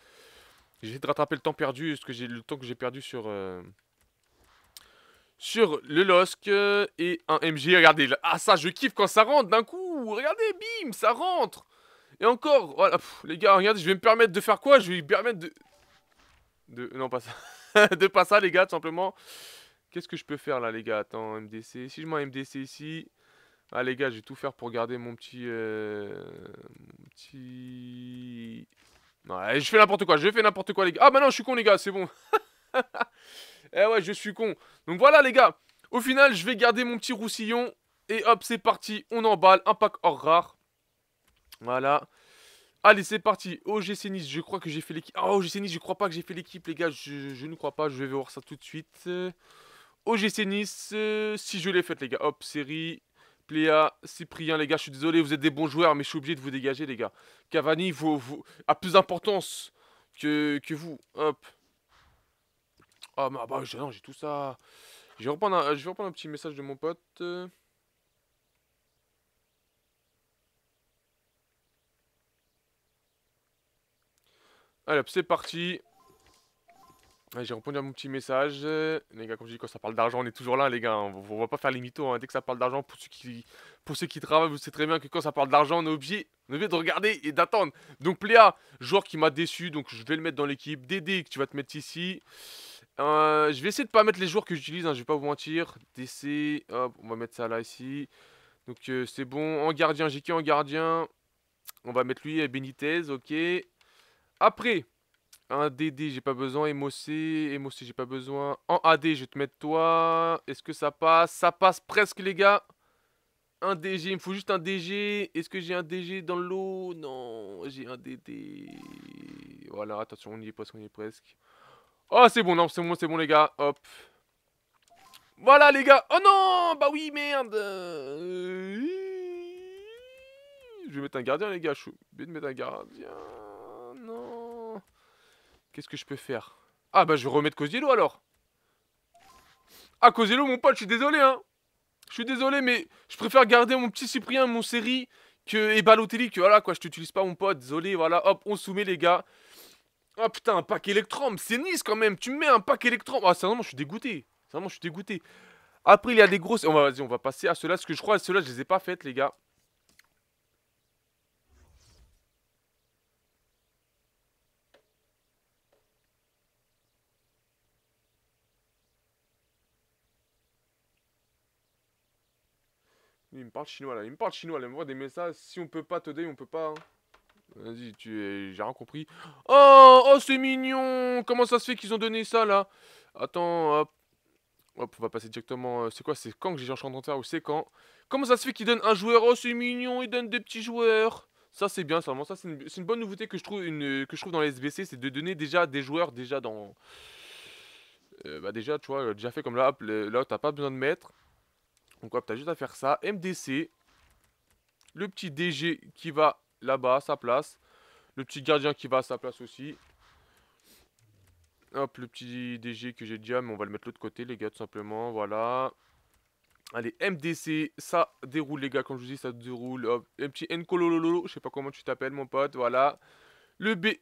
A: J'essaie de rattraper le temps perdu, ce que j'ai le temps que j'ai perdu sur. Euh, sur le LOSC et un MG. Regardez, ah ça, je kiffe quand ça rentre d'un coup. Regardez, bim, ça rentre. Et encore, voilà, les gars, regardez, je vais me permettre de faire quoi Je vais me permettre de... de non, pas ça. [LAUGHS] de pas ça, les gars, tout simplement. Qu'est-ce que je peux faire, là, les gars Attends, MDC. Si je mets un MDC ici... Ah, les gars, je vais tout faire pour garder mon petit... Euh, mon petit... non, je fais n'importe quoi, je fais n'importe quoi, les gars. Ah, bah non, je suis con, les gars, c'est bon. [LAUGHS] Eh ouais, je suis con. Donc voilà, les gars. Au final, je vais garder mon petit roussillon. Et hop, c'est parti. On emballe. Un pack hors rare. Voilà. Allez, c'est parti. OGC Nice, je crois que j'ai fait l'équipe. Oh, ah, OGC Nice, je crois pas que j'ai fait l'équipe, les gars. Je, ne crois pas. Je vais voir ça tout de suite. OGC Nice, euh, si je l'ai faite, les gars. Hop, série. Pléa, Cyprien, les gars, je suis désolé, vous êtes des bons joueurs, mais je suis obligé de vous dégager, les gars. Cavani vous, vous, a plus d'importance que vous. Hop. Ah, ah, bah, non, j'ai tout ça. Je vais, reprendre un, je petit message de mon pote. Allez, c'est parti. J'ai répondu à mon petit message. Les gars, comme je dis, quand ça parle d'argent, on est toujours là, les gars. Hein. On, ne va pas faire les mythos. Hein. Dès que ça parle d'argent, pour, ceux qui, pour ceux qui travaillent, vous savez très bien que quand ça parle d'argent, on est obligé, on est obligé de regarder et d'attendre. Donc, Pléa, joueur qui m'a déçu, donc je vais le mettre dans l'équipe. Dédé, tu vas te mettre ici. Euh, je vais essayer de pas mettre les joueurs que j'utilise, hein, je vais pas vous mentir. DC, hop, on va mettre ça là, ici. Donc euh, c'est bon, en gardien, j'ai qui en gardien On va mettre lui, Benitez, ok. Après, un DD, j'ai pas besoin, MOC, MOC, j'ai pas besoin. En AD, je vais te mettre toi. Est-ce que ça passe Ça passe presque, les gars. Un DG, il me faut juste un DG. Est-ce que j'ai un DG dans l'eau Non, j'ai un DD. Voilà, attention, on y est presque, on y est presque. Oh, c'est bon, non, c'est bon, c'est bon, les gars. Hop. Voilà, les gars. Oh non Bah oui, merde Je vais mettre un gardien, les gars. Je suis obligé de mettre un gardien. Non. Qu'est-ce que je peux faire Ah, bah je vais remettre Cosiello, alors. Ah, Cosiello, mon pote, je suis désolé, hein. Je suis désolé, mais je préfère garder mon petit Cyprien, mon série, que, et Balotelli, que voilà, quoi, je t'utilise pas, mon pote. Désolé, voilà. Hop, on soumet, les gars. Ah putain, un pack électrom. c'est Nice quand même. Tu mets un pack électrom. Ah, vraiment, je suis dégoûté. vraiment, je suis dégoûté. Après, il y a des grosses. On va, on va passer à ceux-là. Parce que je crois, ceux-là, je les ai pas faites, les gars. Il me parle chinois là, il me parle chinois là, il me voit des messages, si on peut pas te donner, on peut pas. Hein. Vas-y, tu es... j'ai rien compris. Oh, oh, c'est mignon Comment ça se fait qu'ils ont donné ça, là Attends, hop. Hop, on va passer directement... Euh, c'est quoi C'est quand que j'ai en de ou c'est quand Comment ça se fait qu'ils donnent un joueur Oh, c'est mignon, ils donnent des petits joueurs ça c'est bien, seulement ça c'est une, une, bonne nouveauté que je trouve, une, que je trouve dans les SBC, c'est de donner déjà des joueurs déjà dans... Euh, bah déjà, tu vois, déjà fait comme là, là t'as pas besoin de mettre. Donc hop, t'as juste à faire ça. MDC, le petit DG qui va là-bas à sa place. Le petit gardien qui va à sa place aussi. Hop, le petit DG que j'ai déjà, mais on va le mettre de l'autre côté, les gars, tout simplement. Voilà. Allez, MDC, ça déroule, les gars, comme je vous dis, ça déroule. Hop, un petit Nkolololo, je sais pas comment tu t'appelles, mon pote, voilà. Le BU,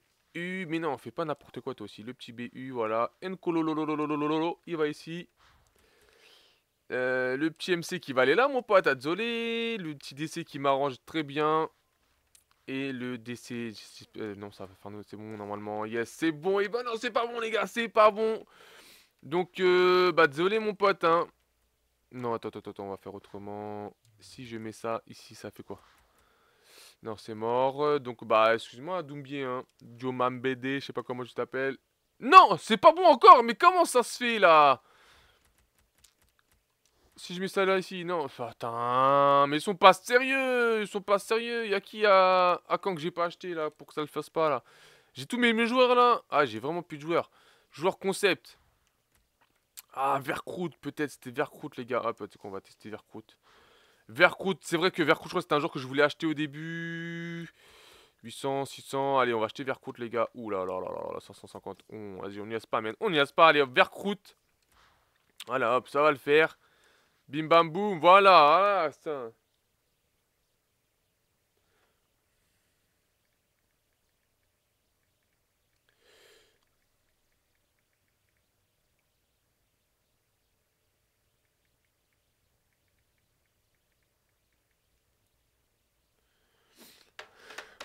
A: mais non, fait pas n'importe quoi, toi aussi. Le petit BU, voilà. Nkolololololo. il va ici. Euh, le petit MC qui va aller là, mon pote, désolé. Le petit DC qui m'arrange très bien et le décès, euh, non, ça va faire c'est bon normalement. Yes, c'est bon. Et bah non, c'est pas bon, les gars, c'est pas bon. Donc, euh, bah désolé, mon pote. Hein. Non, attends, attends, attends, on va faire autrement. Si je mets ça ici, ça fait quoi Non, c'est mort. Donc, bah, excuse-moi, Doumbier, hein. Jomam BD, je sais pas comment je t'appelle. Non, c'est pas bon encore, mais comment ça se fait là si je mets ça là, ici, non. Putain, mais ils sont pas sérieux. Ils sont pas sérieux. y Y'a qui à, à quand que j'ai pas acheté, là, pour que ça le fasse pas, là J'ai tous mes, joueurs, là. Ah, j'ai vraiment plus de joueurs. Joueur concept. Ah, Vercroute peut-être. C'était Vercroute les gars. Hop ah, peut-être qu'on va tester Vercroute Vercroute c'est vrai que Vercroute je crois que c'était un joueur que je voulais acheter au début. 800, 600. Allez, on va acheter Vercroute les gars. Ouh là là là là, là 550. On, vas-y, on n'y a pas, On n'y a pas. Allez, hop, Voilà, hop, ça va le faire. Bim bam boum, voilà, voilà hein,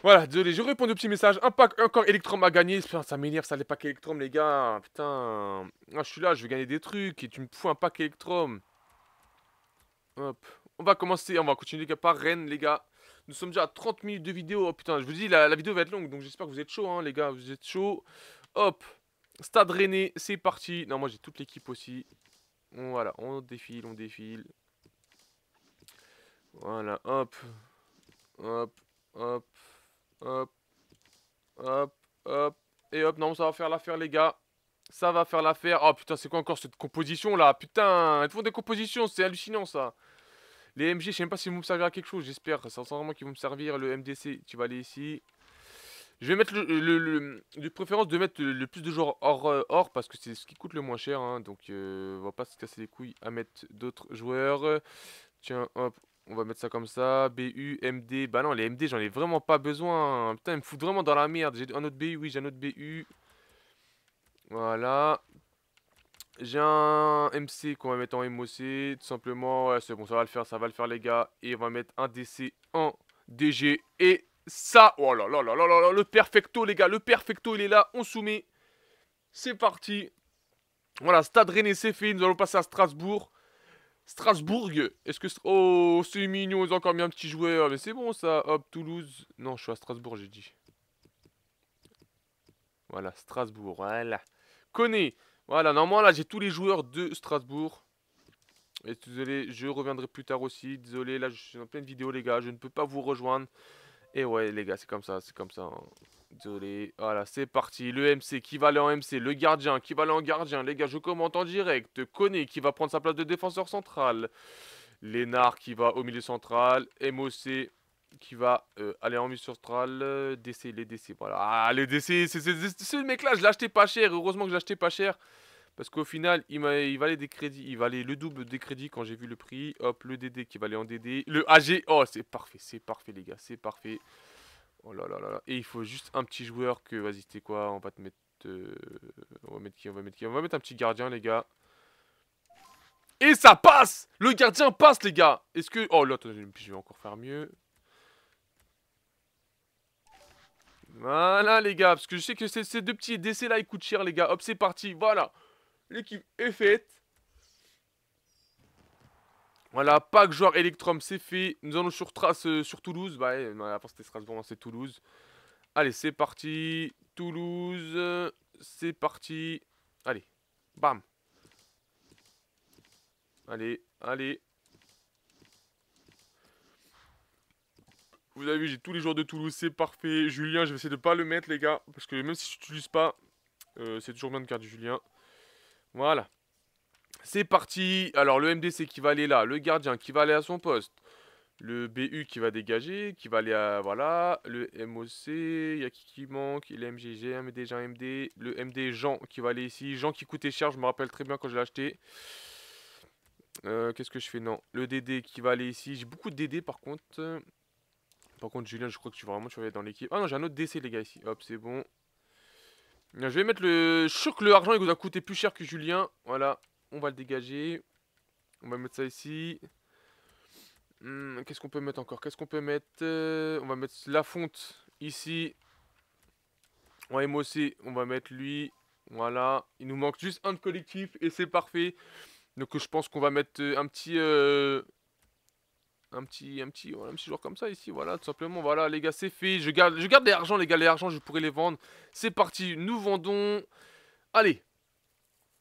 A: Voilà, désolé, je réponds au petit message. un pack encore Electrum a gagné, ça m'énerve, ça, les packs Electrum, les gars. Putain, ah, je suis là, je vais gagner des trucs et tu me fous un pack Electrum. Hop. On va commencer, on va continuer les par Rennes, les gars. Nous sommes déjà à 30 minutes de vidéo. Oh putain, je vous dis, la, la vidéo va être longue, donc j'espère que vous êtes chaud, hein, les gars. Vous êtes chaud. Hop. Stade Rennes, c'est parti. Non, moi j'ai toute l'équipe aussi. Voilà, on défile, on défile. Voilà, hop. Hop, hop, hop, hop, hop. Et hop, non, ça va faire l'affaire, les gars. Ça va faire l'affaire. Oh putain, c'est quoi encore cette composition là Putain, elles font des compositions, c'est hallucinant ça. Les MG, je sais même pas si vous me servir à quelque chose, j'espère. vraiment qu'ils vont me servir. Le MDC, tu vas aller ici. Je vais mettre le, le, de préférence de mettre le plus de joueurs hors, euh, hors parce que c'est ce qui coûte le moins cher. Hein. donc euh, on va pas se casser les couilles à mettre d'autres joueurs. Tiens, hop, on va mettre ça comme ça. BU, MD. Bah non, les MD, j'en ai vraiment pas besoin. Putain, ils me foutent vraiment dans la merde. J'ai un autre BU, oui, j'ai un autre BU. Voilà. J'ai un MC qu'on va mettre en MOC, tout simplement. Ouais, c'est bon, ça va le faire, ça va le faire, les gars. Et on va mettre un DC, en DG et ça. Oh là là là là là là, le perfecto, les gars, le perfecto, il est là. On soumet. C'est parti. Voilà, stade Rennais, c'est fait. Nous allons passer à Strasbourg. Strasbourg, est-ce que... Oh, c'est mignon, ils ont encore mis un petit joueur. Mais c'est bon, ça. Hop, Toulouse. Non, je suis à Strasbourg, j'ai dit. Voilà, Strasbourg, voilà. Connais voilà, normalement là j'ai tous les joueurs de Strasbourg. Et désolé, je reviendrai plus tard aussi. Désolé, là je suis en pleine vidéo les gars, je ne peux pas vous rejoindre. Et ouais les gars, c'est comme ça, c'est comme ça. Hein. Désolé. Voilà, c'est parti. Le MC qui va aller en MC, le gardien qui va aller en gardien. Les gars, je commente en direct. Koné qui va prendre sa place de défenseur central. Lénard qui va au milieu central. MOC qui va euh, aller en mission stral euh, DC, les DC. Voilà. Ah, les DC, c'est ce mec-là, je l'achetais pas cher. Heureusement que je l'achetais pas cher. Parce qu'au final, il, il valait des crédits. Il valait le double des crédits quand j'ai vu le prix. Hop, le DD qui valait en DD. Le AG. Oh, c'est parfait, c'est parfait, les gars. C'est parfait. Oh là là là Et il faut juste un petit joueur que. Vas-y, c'était quoi On va te mettre. Euh, on va mettre qui On va mettre qui On va mettre un petit gardien, les gars. Et ça passe Le gardien passe, les gars Est-ce que... Oh là, attendez, je vais encore faire mieux. Voilà les gars, parce que je sais que ces deux petits décès là ils coûtent cher les gars. Hop c'est parti, voilà. L'équipe est faite. Voilà, pack joueur Electrum, c'est fait. Nous allons sur trace euh, sur Toulouse. Bah, ouais, c'était Strasbourg, hein, c'est Toulouse. Allez, c'est parti. Toulouse, c'est parti. Allez, bam. Allez, allez, Vous avez vu, j'ai tous les joueurs de Toulouse, c'est parfait. Julien, je vais essayer de pas le mettre, les gars. Parce que même si je l'utilise pas, euh, c'est toujours bien de garder Julien. Voilà. C'est parti. Alors, le MDC qui va aller là. Le gardien qui va aller à son poste. Le BU qui va dégager, qui va aller à... Voilà. Le MOC, il y a qui qui manque. Il est MGG, MD, un MD. Le MD Jean qui va aller ici. Jean qui coûtait cher, je me rappelle très bien quand je l'ai acheté. Euh, qu'est-ce que je fais Non. Le DD qui va aller ici. J'ai beaucoup de DD par contre. Par contre, Julien, je crois que tu vas vraiment être dans l'équipe. Ah non, j'ai un autre décès, les gars, ici. Hop, c'est bon. Je vais mettre le... Je suis sûr que le argent, il vous a coûté plus cher que Julien. Voilà, on va le dégager. On va mettre ça ici. Hmm, qu'est-ce qu'on peut mettre encore Qu'est-ce qu'on peut mettre euh, On va mettre la fonte ici. On va MOC, on va mettre lui. Voilà, il nous manque juste un de collectif et c'est parfait. Donc je pense qu'on va mettre euh, un petit... Euh, un petit, un petit, joueur comme ça ici, voilà, tout simplement, voilà, les gars, c'est fait, je garde, je garde les argents, les gars, les argents, je pourrais les vendre, c'est parti, nous vendons, allez,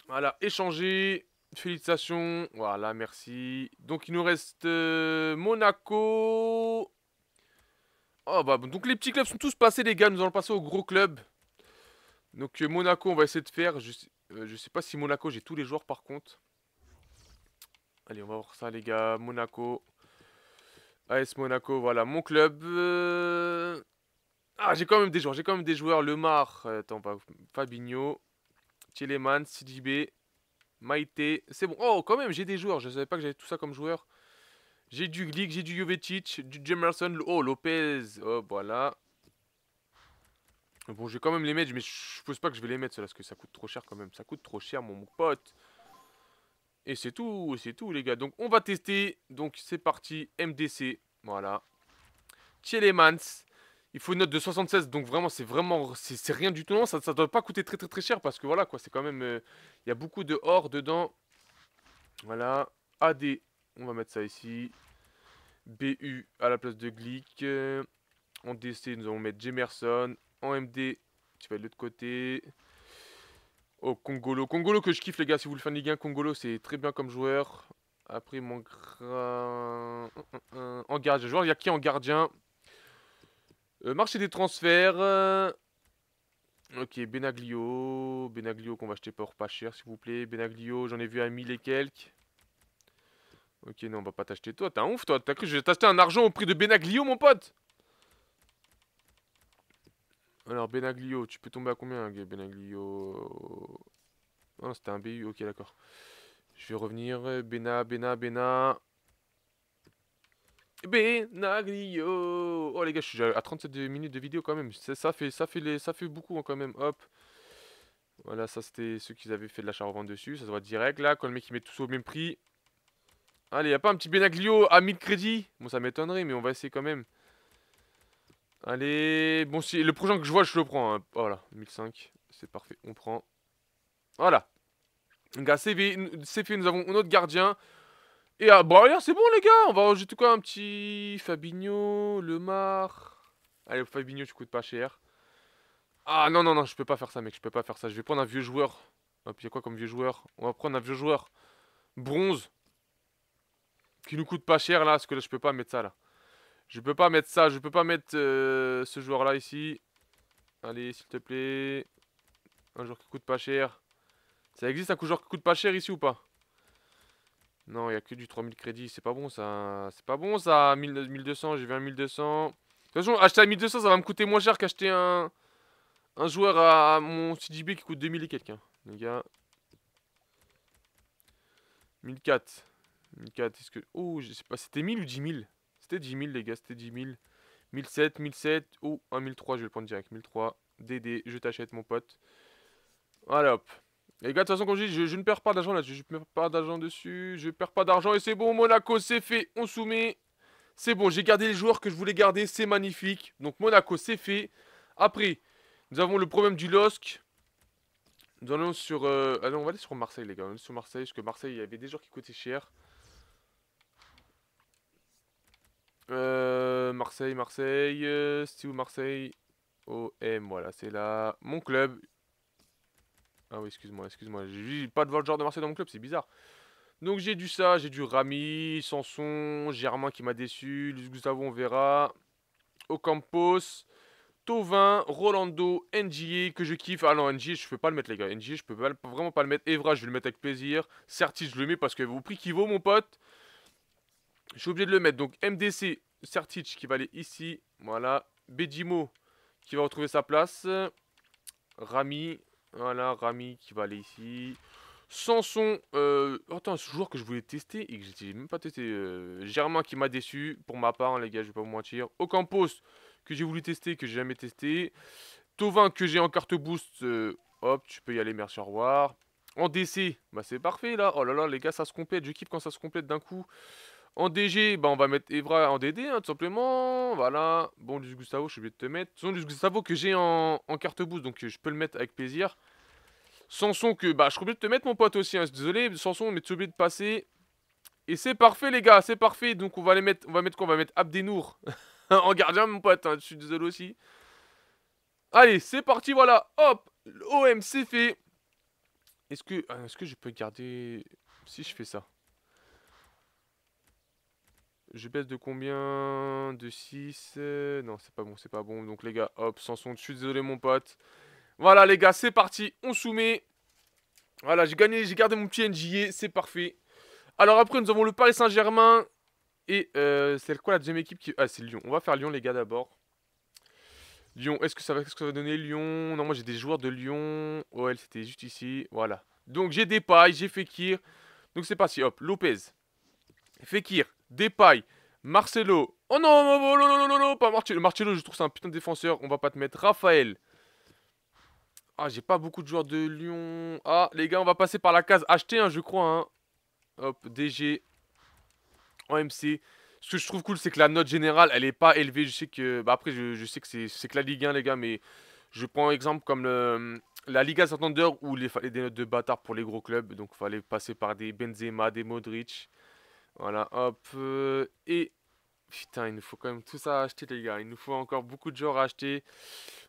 A: voilà, échanger, félicitations, voilà, merci, donc il nous reste euh, Monaco, oh bah, donc les petits clubs sont tous passés, les gars, nous allons passer au gros club, donc euh, Monaco, on va essayer de faire, je, euh, je sais pas si Monaco, j'ai tous les joueurs par contre, allez, on va voir ça, les gars, Monaco, AS Monaco, voilà mon club. Euh, ah, j'ai quand même des joueurs, j'ai quand même des joueurs. Lemar, euh, attends, pas Fabinho, Teleman, CJB, Maïté. C'est bon. Oh, quand même, j'ai des joueurs. Je savais pas que j'avais tout ça comme joueur. J'ai du Glick, j'ai du Jovetic, du Jemerson. Oh, Lopez. Oh, voilà. Bon, j'ai quand même les mettre, mais je suppose pas que je vais les mettre, parce que ça coûte trop cher quand même. Ça coûte trop cher, mon pote. Et c'est tout, c'est tout les gars. Donc on va tester. Donc c'est parti, MDC. Voilà. Chelemans, Il faut une note de 76, donc vraiment, c'est vraiment, c'est rien du tout. Non, ça, ne doit pas coûter très très très cher parce que voilà quoi, c'est quand même, euh, il y a beaucoup de or dedans. Voilà, AD, on va mettre ça ici. BU à la place de Glick. Euh, en DC, nous allons mettre Jemerson. En MD, tu vas de l'autre côté. Oh, Congolo. Congolo que je kiffe, les gars, si vous le faites Ligue 1, Congolo, c'est très bien comme joueur. Après, mon grand... En gardien. Joueur, il y a qui en gardien euh, Marché des transferts. Euh, ok, Benaglio. Benaglio qu'on va acheter pour pas cher, s'il vous plaît. Benaglio, j'en ai vu à 1000 et quelques. Ok, non, on va pas t'acheter toi. t'es un ouf, toi. T'as cru que je vais t'acheter un argent au prix de Benaglio, mon pote alors, Benaglio, tu peux tomber à combien, Benaglio Non, c'était un BU, ok, d'accord. Je vais revenir. Bena, Bena, Bena. Benaglio Oh les gars, je suis à 37 minutes de vidéo quand même. Ça, ça, fait, ça, fait, ça fait beaucoup hein, quand même. Hop. Voilà, ça c'était ceux qui avaient fait de l'achat-revente dessus. Ça se voit direct là, quand le mec il met tout ça au même prix. Allez, y a pas un petit Benaglio à 1000 crédits Bon, ça m'étonnerait, mais on va essayer quand même. Allez, bon, si le prochain que je vois, je le prends. Hein. Voilà, 1005, c'est parfait, on prend. Voilà. Gars, c'est fait, nous avons un autre gardien. Et à ah, bon, bah, c'est bon, les gars, on va rajouter quoi Un petit Fabinho, Lemar. Allez, Fabinho, tu coûtes pas cher. Ah, non, non, non, je peux pas faire ça, mec, je peux pas faire ça. Je vais prendre un vieux joueur. Ah, puis y a quoi comme vieux joueur On va prendre un vieux joueur. Bronze. Qui nous coûte pas cher, là, parce que là, je peux pas mettre ça, là. Je peux pas mettre ça, je peux pas mettre euh, ce joueur-là ici. Allez, s'il te plaît. Un joueur qui coûte pas cher. Ça existe un joueur qui coûte pas cher ici ou pas Non, il y a que du 3000 crédits, c'est pas bon ça. C'est pas bon ça, 1200, j'ai vu un 1200. De toute façon, acheter à 1200, ça va me coûter moins cher qu'acheter un... Un joueur à, mon CDB qui coûte 2000 et quelqu'un. Hein, les gars. 1004. 1004, est-ce que... Oh, je sais pas, c'était 1000 ou 10 000 c'était 10 000, les gars, c'était 10 000. 1007, 1007 ou oh, 1003, je vais le prendre direct. 1003, DD, je t'achète, mon pote. Voilà, hop. Les gars, de toute façon, comme je dis, je, ne perds pas d'argent là, je ne perds pas d'argent dessus, je ne perds pas d'argent et c'est bon, Monaco, c'est fait, on soumet. C'est bon, j'ai gardé les joueurs que je voulais garder, c'est magnifique. Donc Monaco, c'est fait. Après, nous avons le problème du LOSC. Nous allons sur... Euh, allez, on va aller sur Marseille, les gars. On va sur Marseille, parce que Marseille, il y avait des joueurs qui coûtaient cher. Euh, Marseille, Marseille, euh, Steve Marseille, OM, voilà, c'est là. Mon club. Ah oui, excuse-moi, excuse-moi, j'ai pas de genre de Marseille dans mon club, c'est bizarre. Donc j'ai du ça, j'ai du Rami, Sanson, Germain qui m'a déçu, Luis Gustavo, on verra. Ocampos, Tovin, Rolando, NGA que je kiffe. Ah non, NGA, je peux pas le mettre, les gars. NGA, je peux vraiment pas le mettre. Evra, je vais le mettre avec plaisir. Certis, je le mets parce que au prix qui vaut, mon pote. Je suis obligé de le mettre. Donc MDC, Sertic qui va aller ici. Voilà. Bedimo qui va retrouver sa place. Rami. Voilà, Rami qui va aller ici. Samson. Euh... Oh, attends, ce joueur que je voulais tester et que j'ai même pas testé. Euh, Germain qui m'a déçu. Pour ma part, hein, les gars, je vais pas vous mentir. Ocampos que j'ai voulu tester, que j'ai jamais testé. Tovin que j'ai en carte boost. Euh, hop, tu peux y aller, merci, au revoir. En DC, bah c'est parfait là. Oh là là, les gars, ça se complète. Je kiffe quand ça se complète d'un coup. En DG, bah, on va mettre Evra en DD, hein, tout simplement. Voilà. Bon, du Gustavo, je suis obligé de te mettre. Son du Gustavo que j'ai en, carte boost, donc euh, je peux le mettre avec plaisir. Sanson que, bah, je suis obligé de te mettre mon pote aussi, hein, désolé. Sanson, mais tu es obligé de passer. Et c'est parfait, les gars, c'est parfait. Donc, on va les mettre, on va mettre quoi On va mettre Abdenour [LAUGHS] en gardien, mon pote. Hein, je suis désolé aussi. Allez, c'est parti, voilà. Hop, l'OM, c'est fait. Est-ce que, ah, est-ce que je peux garder si je fais ça je baisse de combien De 6 euh, Non, c'est pas bon, c'est pas bon. Donc les gars, hop, sans son dessus, désolé mon pote. Voilà les gars, c'est parti, on soumet. Voilà, j'ai gagné, j'ai gardé mon petit NJA, c'est parfait. Alors après, nous avons le Paris Saint-Germain. Et euh, c'est quoi la deuxième équipe qui... Ah, c'est Lyon. On va faire Lyon les gars d'abord. Lyon, est-ce que, ça va... -ce que ça va donner Lyon Non, moi j'ai des joueurs de Lyon. OL, c'était juste ici. Voilà. Donc j'ai des pailles, j'ai Fekir. Donc c'est parti, hop, Lopez. Fekir, Depay, Marcelo. Oh non, non, non, non, non, pas Marcelo. Marcelo, je trouve c'est un putain de défenseur. On va pas te mettre. Raphaël. Ah, j'ai pas beaucoup de joueurs de Lyon. Ah, les gars, on va passer par la case acheter, hein, je crois. Hein. Hop, DG. OMC. Ce que je trouve cool, c'est que la note générale, elle est pas élevée. Je sais que. Bah, après, je, sais que c'est que la Ligue 1, les gars, mais je prends un exemple comme le, la Liga Santander où les des notes de bâtard pour les gros clubs. Donc, il fallait passer par des Benzema, des Modric. Voilà, hop. Euh, et Putain, il nous faut quand même tout ça à acheter, les gars. Il nous faut encore beaucoup de gens à acheter.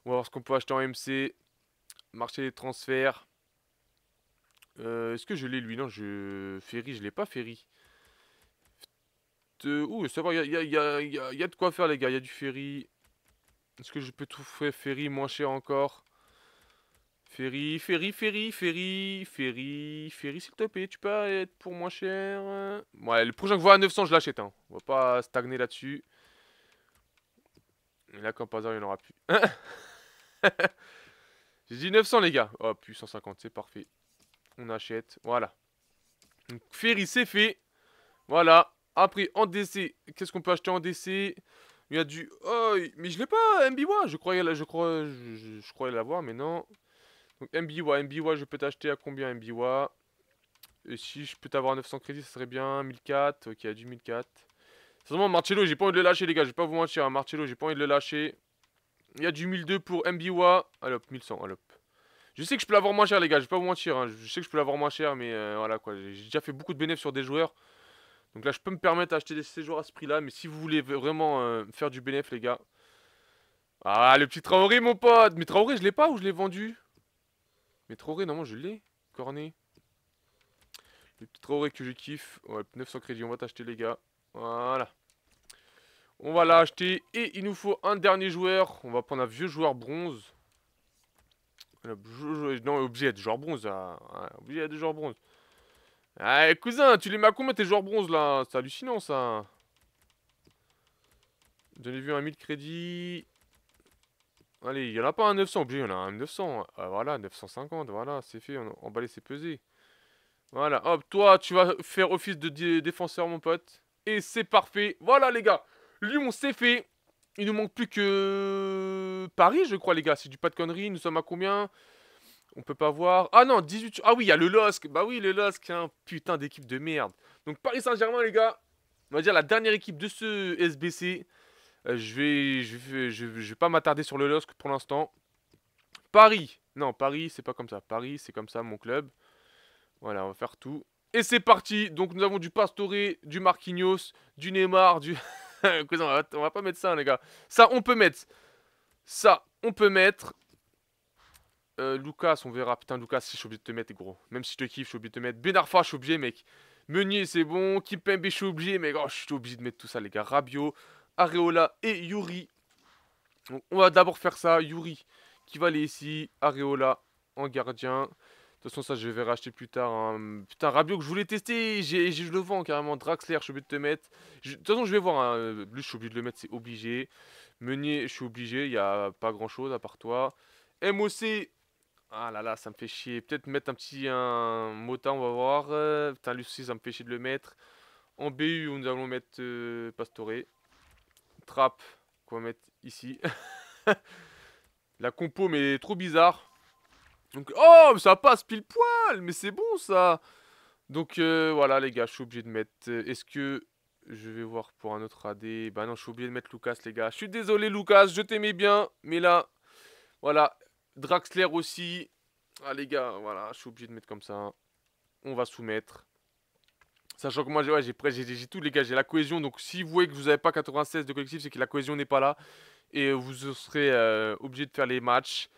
A: On va voir ce qu'on peut acheter en MC. Marché des transferts. Euh, est-ce que je l'ai, lui Non, je... Ferry, je l'ai pas, Ferry. De... Ouh, il y a, y, a, y a, de quoi faire, les gars. Il y a du Ferry. Est-ce que je peux tout faire Ferry moins cher encore Ferry, ferry, ferry, ferry, ferry, ferry, s'il te plaît, tu peux être pour moins cher. Hein. Ouais, le prochain que je vois à 900, je l'achète. Hein. On va pas stagner là-dessus. Et là, comme pas il n'y en aura plus. [LAUGHS] J'ai dit 900, les gars. Oh, plus 150, c'est parfait. On achète, voilà. Donc, ferry, c'est fait. Voilà. Après, en DC, qu'est-ce qu'on peut acheter en DC Il y a du... Oh, mais je l'ai pas, mb Je croyais, je crois, je, je croyais l'avoir, mais non. Donc MBY, MBY, je peux t'acheter à combien MBY Et si je peux t'avoir 900 crédits, ça serait bien. 1004, ok, a du 1004. vraiment Marcello, j'ai pas envie de le lâcher, les gars, je vais pas vous mentir. Hein. Marcello, j'ai pas envie de le lâcher. Il y a du 1002 pour MBWA. Allop, 1100, allop. Je sais que je peux l'avoir moins cher, les gars, je vais pas vous mentir. Hein. Je sais que je peux l'avoir moins cher, mais euh, voilà quoi. J'ai déjà fait beaucoup de bénéfices sur des joueurs. Donc là, je peux me permettre d'acheter des séjours à ce prix-là. Mais si vous voulez vraiment euh, faire du bénéfice, les gars. Ah, le petit Traoré, mon pote. Mais Traoré, je l'ai pas ou je l'ai vendu mais trop Tora-Ré, normalement, je l'ai. Cornet. Le petit Traoré que je kiffe. Ouais, 900 crédits, on va t'acheter, les gars. Voilà. On va l'acheter. Et il nous faut un dernier joueur. On va prendre un vieux joueur bronze. Non, est obligé d'être joueur bronze. est hein. obligé d'être joueur bronze. Allez eh, cousin, tu les mets à combien tes joueurs bronze là C'est hallucinant ça. Je ai vu un 1000 crédits. Allez, il n'y en a pas un 900, obligé, il y en a un 900. Ah, voilà, 950, voilà, c'est fait, on, va laisser peser. Voilà, hop, toi, tu vas faire office de défenseur, mon pote. Et c'est parfait. Voilà, les gars, Lyon, c'est fait. Il nous manque plus que Paris, je crois, les gars. c'est du pas de conneries, nous sommes à combien On peut pas voir. Ah non, 18. Ah oui, il y a le LOSC. Bah oui, le LOSC, un hein. Putain d'équipe de merde. Donc, Paris Saint-Germain, les gars, on va dire la dernière équipe de ce SBC. Euh, je, vais, je, vais, je, vais, pas m'attarder sur le LOSC pour l'instant. Paris Non, Paris, c'est pas comme ça. Paris, c'est comme ça, mon club. Voilà, on va faire tout. Et c'est parti Donc nous avons du Pastore, du Marquinhos, du Neymar, du... [LAUGHS] on, va, on va pas mettre ça, hein, les gars. Ça, on peut mettre. Ça, on peut mettre. Euh, Lucas, on verra. Putain, Lucas, je suis obligé de te mettre, gros. Même si je te kiffe, je suis obligé de te mettre. Benarfa, je suis obligé, mec. Meunier, c'est bon. Kimpembe, je suis obligé, mec. Oh, je suis obligé de mettre tout ça, les gars. Rabio, Areola et Yuri. on va d'abord faire ça. Yuri qui va aller ici. Areola en gardien. De toute façon, ça, je vais racheter plus tard. Putain, Rabio que je voulais tester. je le vends carrément. Draxler, je suis obligé de te mettre. de toute façon, je vais voir. un hein. Lui, je suis obligé de le mettre, c'est obligé. Meunier, je suis obligé. Il n'y a pas grand chose à part toi. MOC. Ah là là, ça me fait chier. Peut-être mettre un petit un Mota, on va voir. Euh, putain, lui aussi, ça me fait chier de le mettre. En BU, nous allons mettre euh, Pastoré. Trap, qu'on va mettre ici. [LAUGHS] la compo, mais trop bizarre. Donc, oh, mais ça passe pile poil Mais c'est bon, ça Donc, euh, voilà, les gars, je suis obligé de mettre... Euh, est-ce que je vais voir pour un autre AD Bah non, je suis obligé de mettre Lucas, les gars. Je suis désolé, Lucas, je t'aimais bien, mais là... Voilà, Draxler aussi. Ah, les gars, voilà, je suis obligé de mettre comme ça. On va soumettre. Sachant que moi, j'ai j'ai tout, les gars, j'ai la cohésion. Donc, si vous voyez que vous n'avez pas 96 de collectif, c'est que la cohésion n'est pas là. Et vous serez euh, obligé de faire les matchs.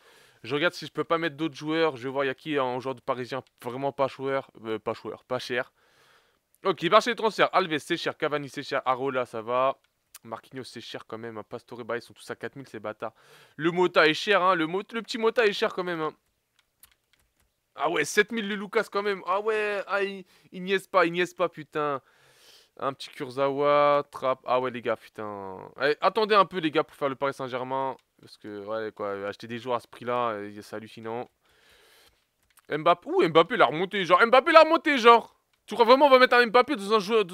A: Je regarde si je peux pas mettre d'autres joueurs. Je vais voir, il y a qui en joueur de parisien vraiment pas joueur. Euh, pas joueur, pas cher. Ok, marché des transferts. Alves, c'est cher. Cavani, c'est cher. Arola, ça va. Marquinhos, c'est cher quand même. Hein, Pastore, bah, ils sont tous à 4000, c'est bâtards. Le Mota est cher. Hein. Le, le petit Mota est cher quand même. Hein. Ah ouais, 7000 le Lucas quand même. Ah ouais, ah, il, n'y est pas, il n'y pas, putain. Un petit Kurzawa, Trap. Ah ouais, les gars, putain. Eh, attendez un peu, les gars, pour faire le Paris Saint-Germain. Parce que, ouais, quoi, acheter des joueurs à ce prix-là, euh, c'est hallucinant. Mbappé. Ouh, Mbappé, il a remonté, genre. Mbappé, il a remonté, genre. Tu crois vraiment on va mettre un Mbappé dans un, joueur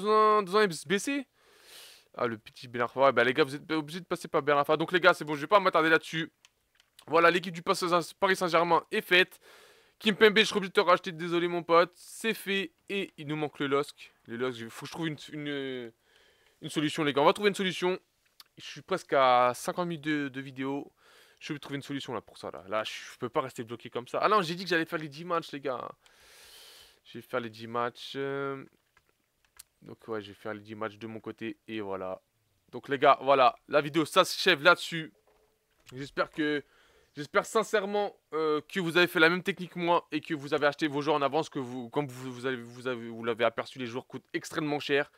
A: Ah, le petit Ben Ouais, bah, les gars, vous êtes obligés de passer par Ben Donc, les gars, c'est bon, je vais pas m'attarder là-dessus. Voilà, l'équipe du Paris Saint-Germain est faite. Kimpembe, je serai obligé de te racheter, désolé mon pote. C'est fait. Et il nous manque le LOSC. Le LOSC, il faut que je trouve une, solution, les gars. On va trouver une solution. Je suis presque à 50 000 de, vidéo. Je vais trouver une solution là pour ça. Là, là je peux pas rester bloqué comme ça. Ah non, j'ai dit que j'allais faire les 10 matchs, les gars. Je vais faire les 10 matchs. Euh, donc ouais, je vais faire les 10 matchs de mon côté. Et voilà. Donc les gars, voilà. La vidéo ça s'achève là-dessus. J'espère que J'espère sincèrement euh, que vous avez fait la même technique que moi et que vous avez acheté vos joueurs en avance, que vous, comme vous, avez, vous, l'avez aperçu, les joueurs coûtent extrêmement cher.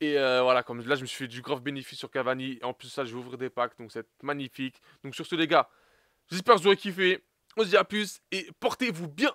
A: Et euh, voilà, comme là, je me suis fait du grave bénéfice sur Cavani. Et en plus, ça, je vais ouvrir des packs, donc c'est magnifique. Donc sur ce, les gars, j'espère que vous aurez kiffé. On se dit à plus et portez-vous bien.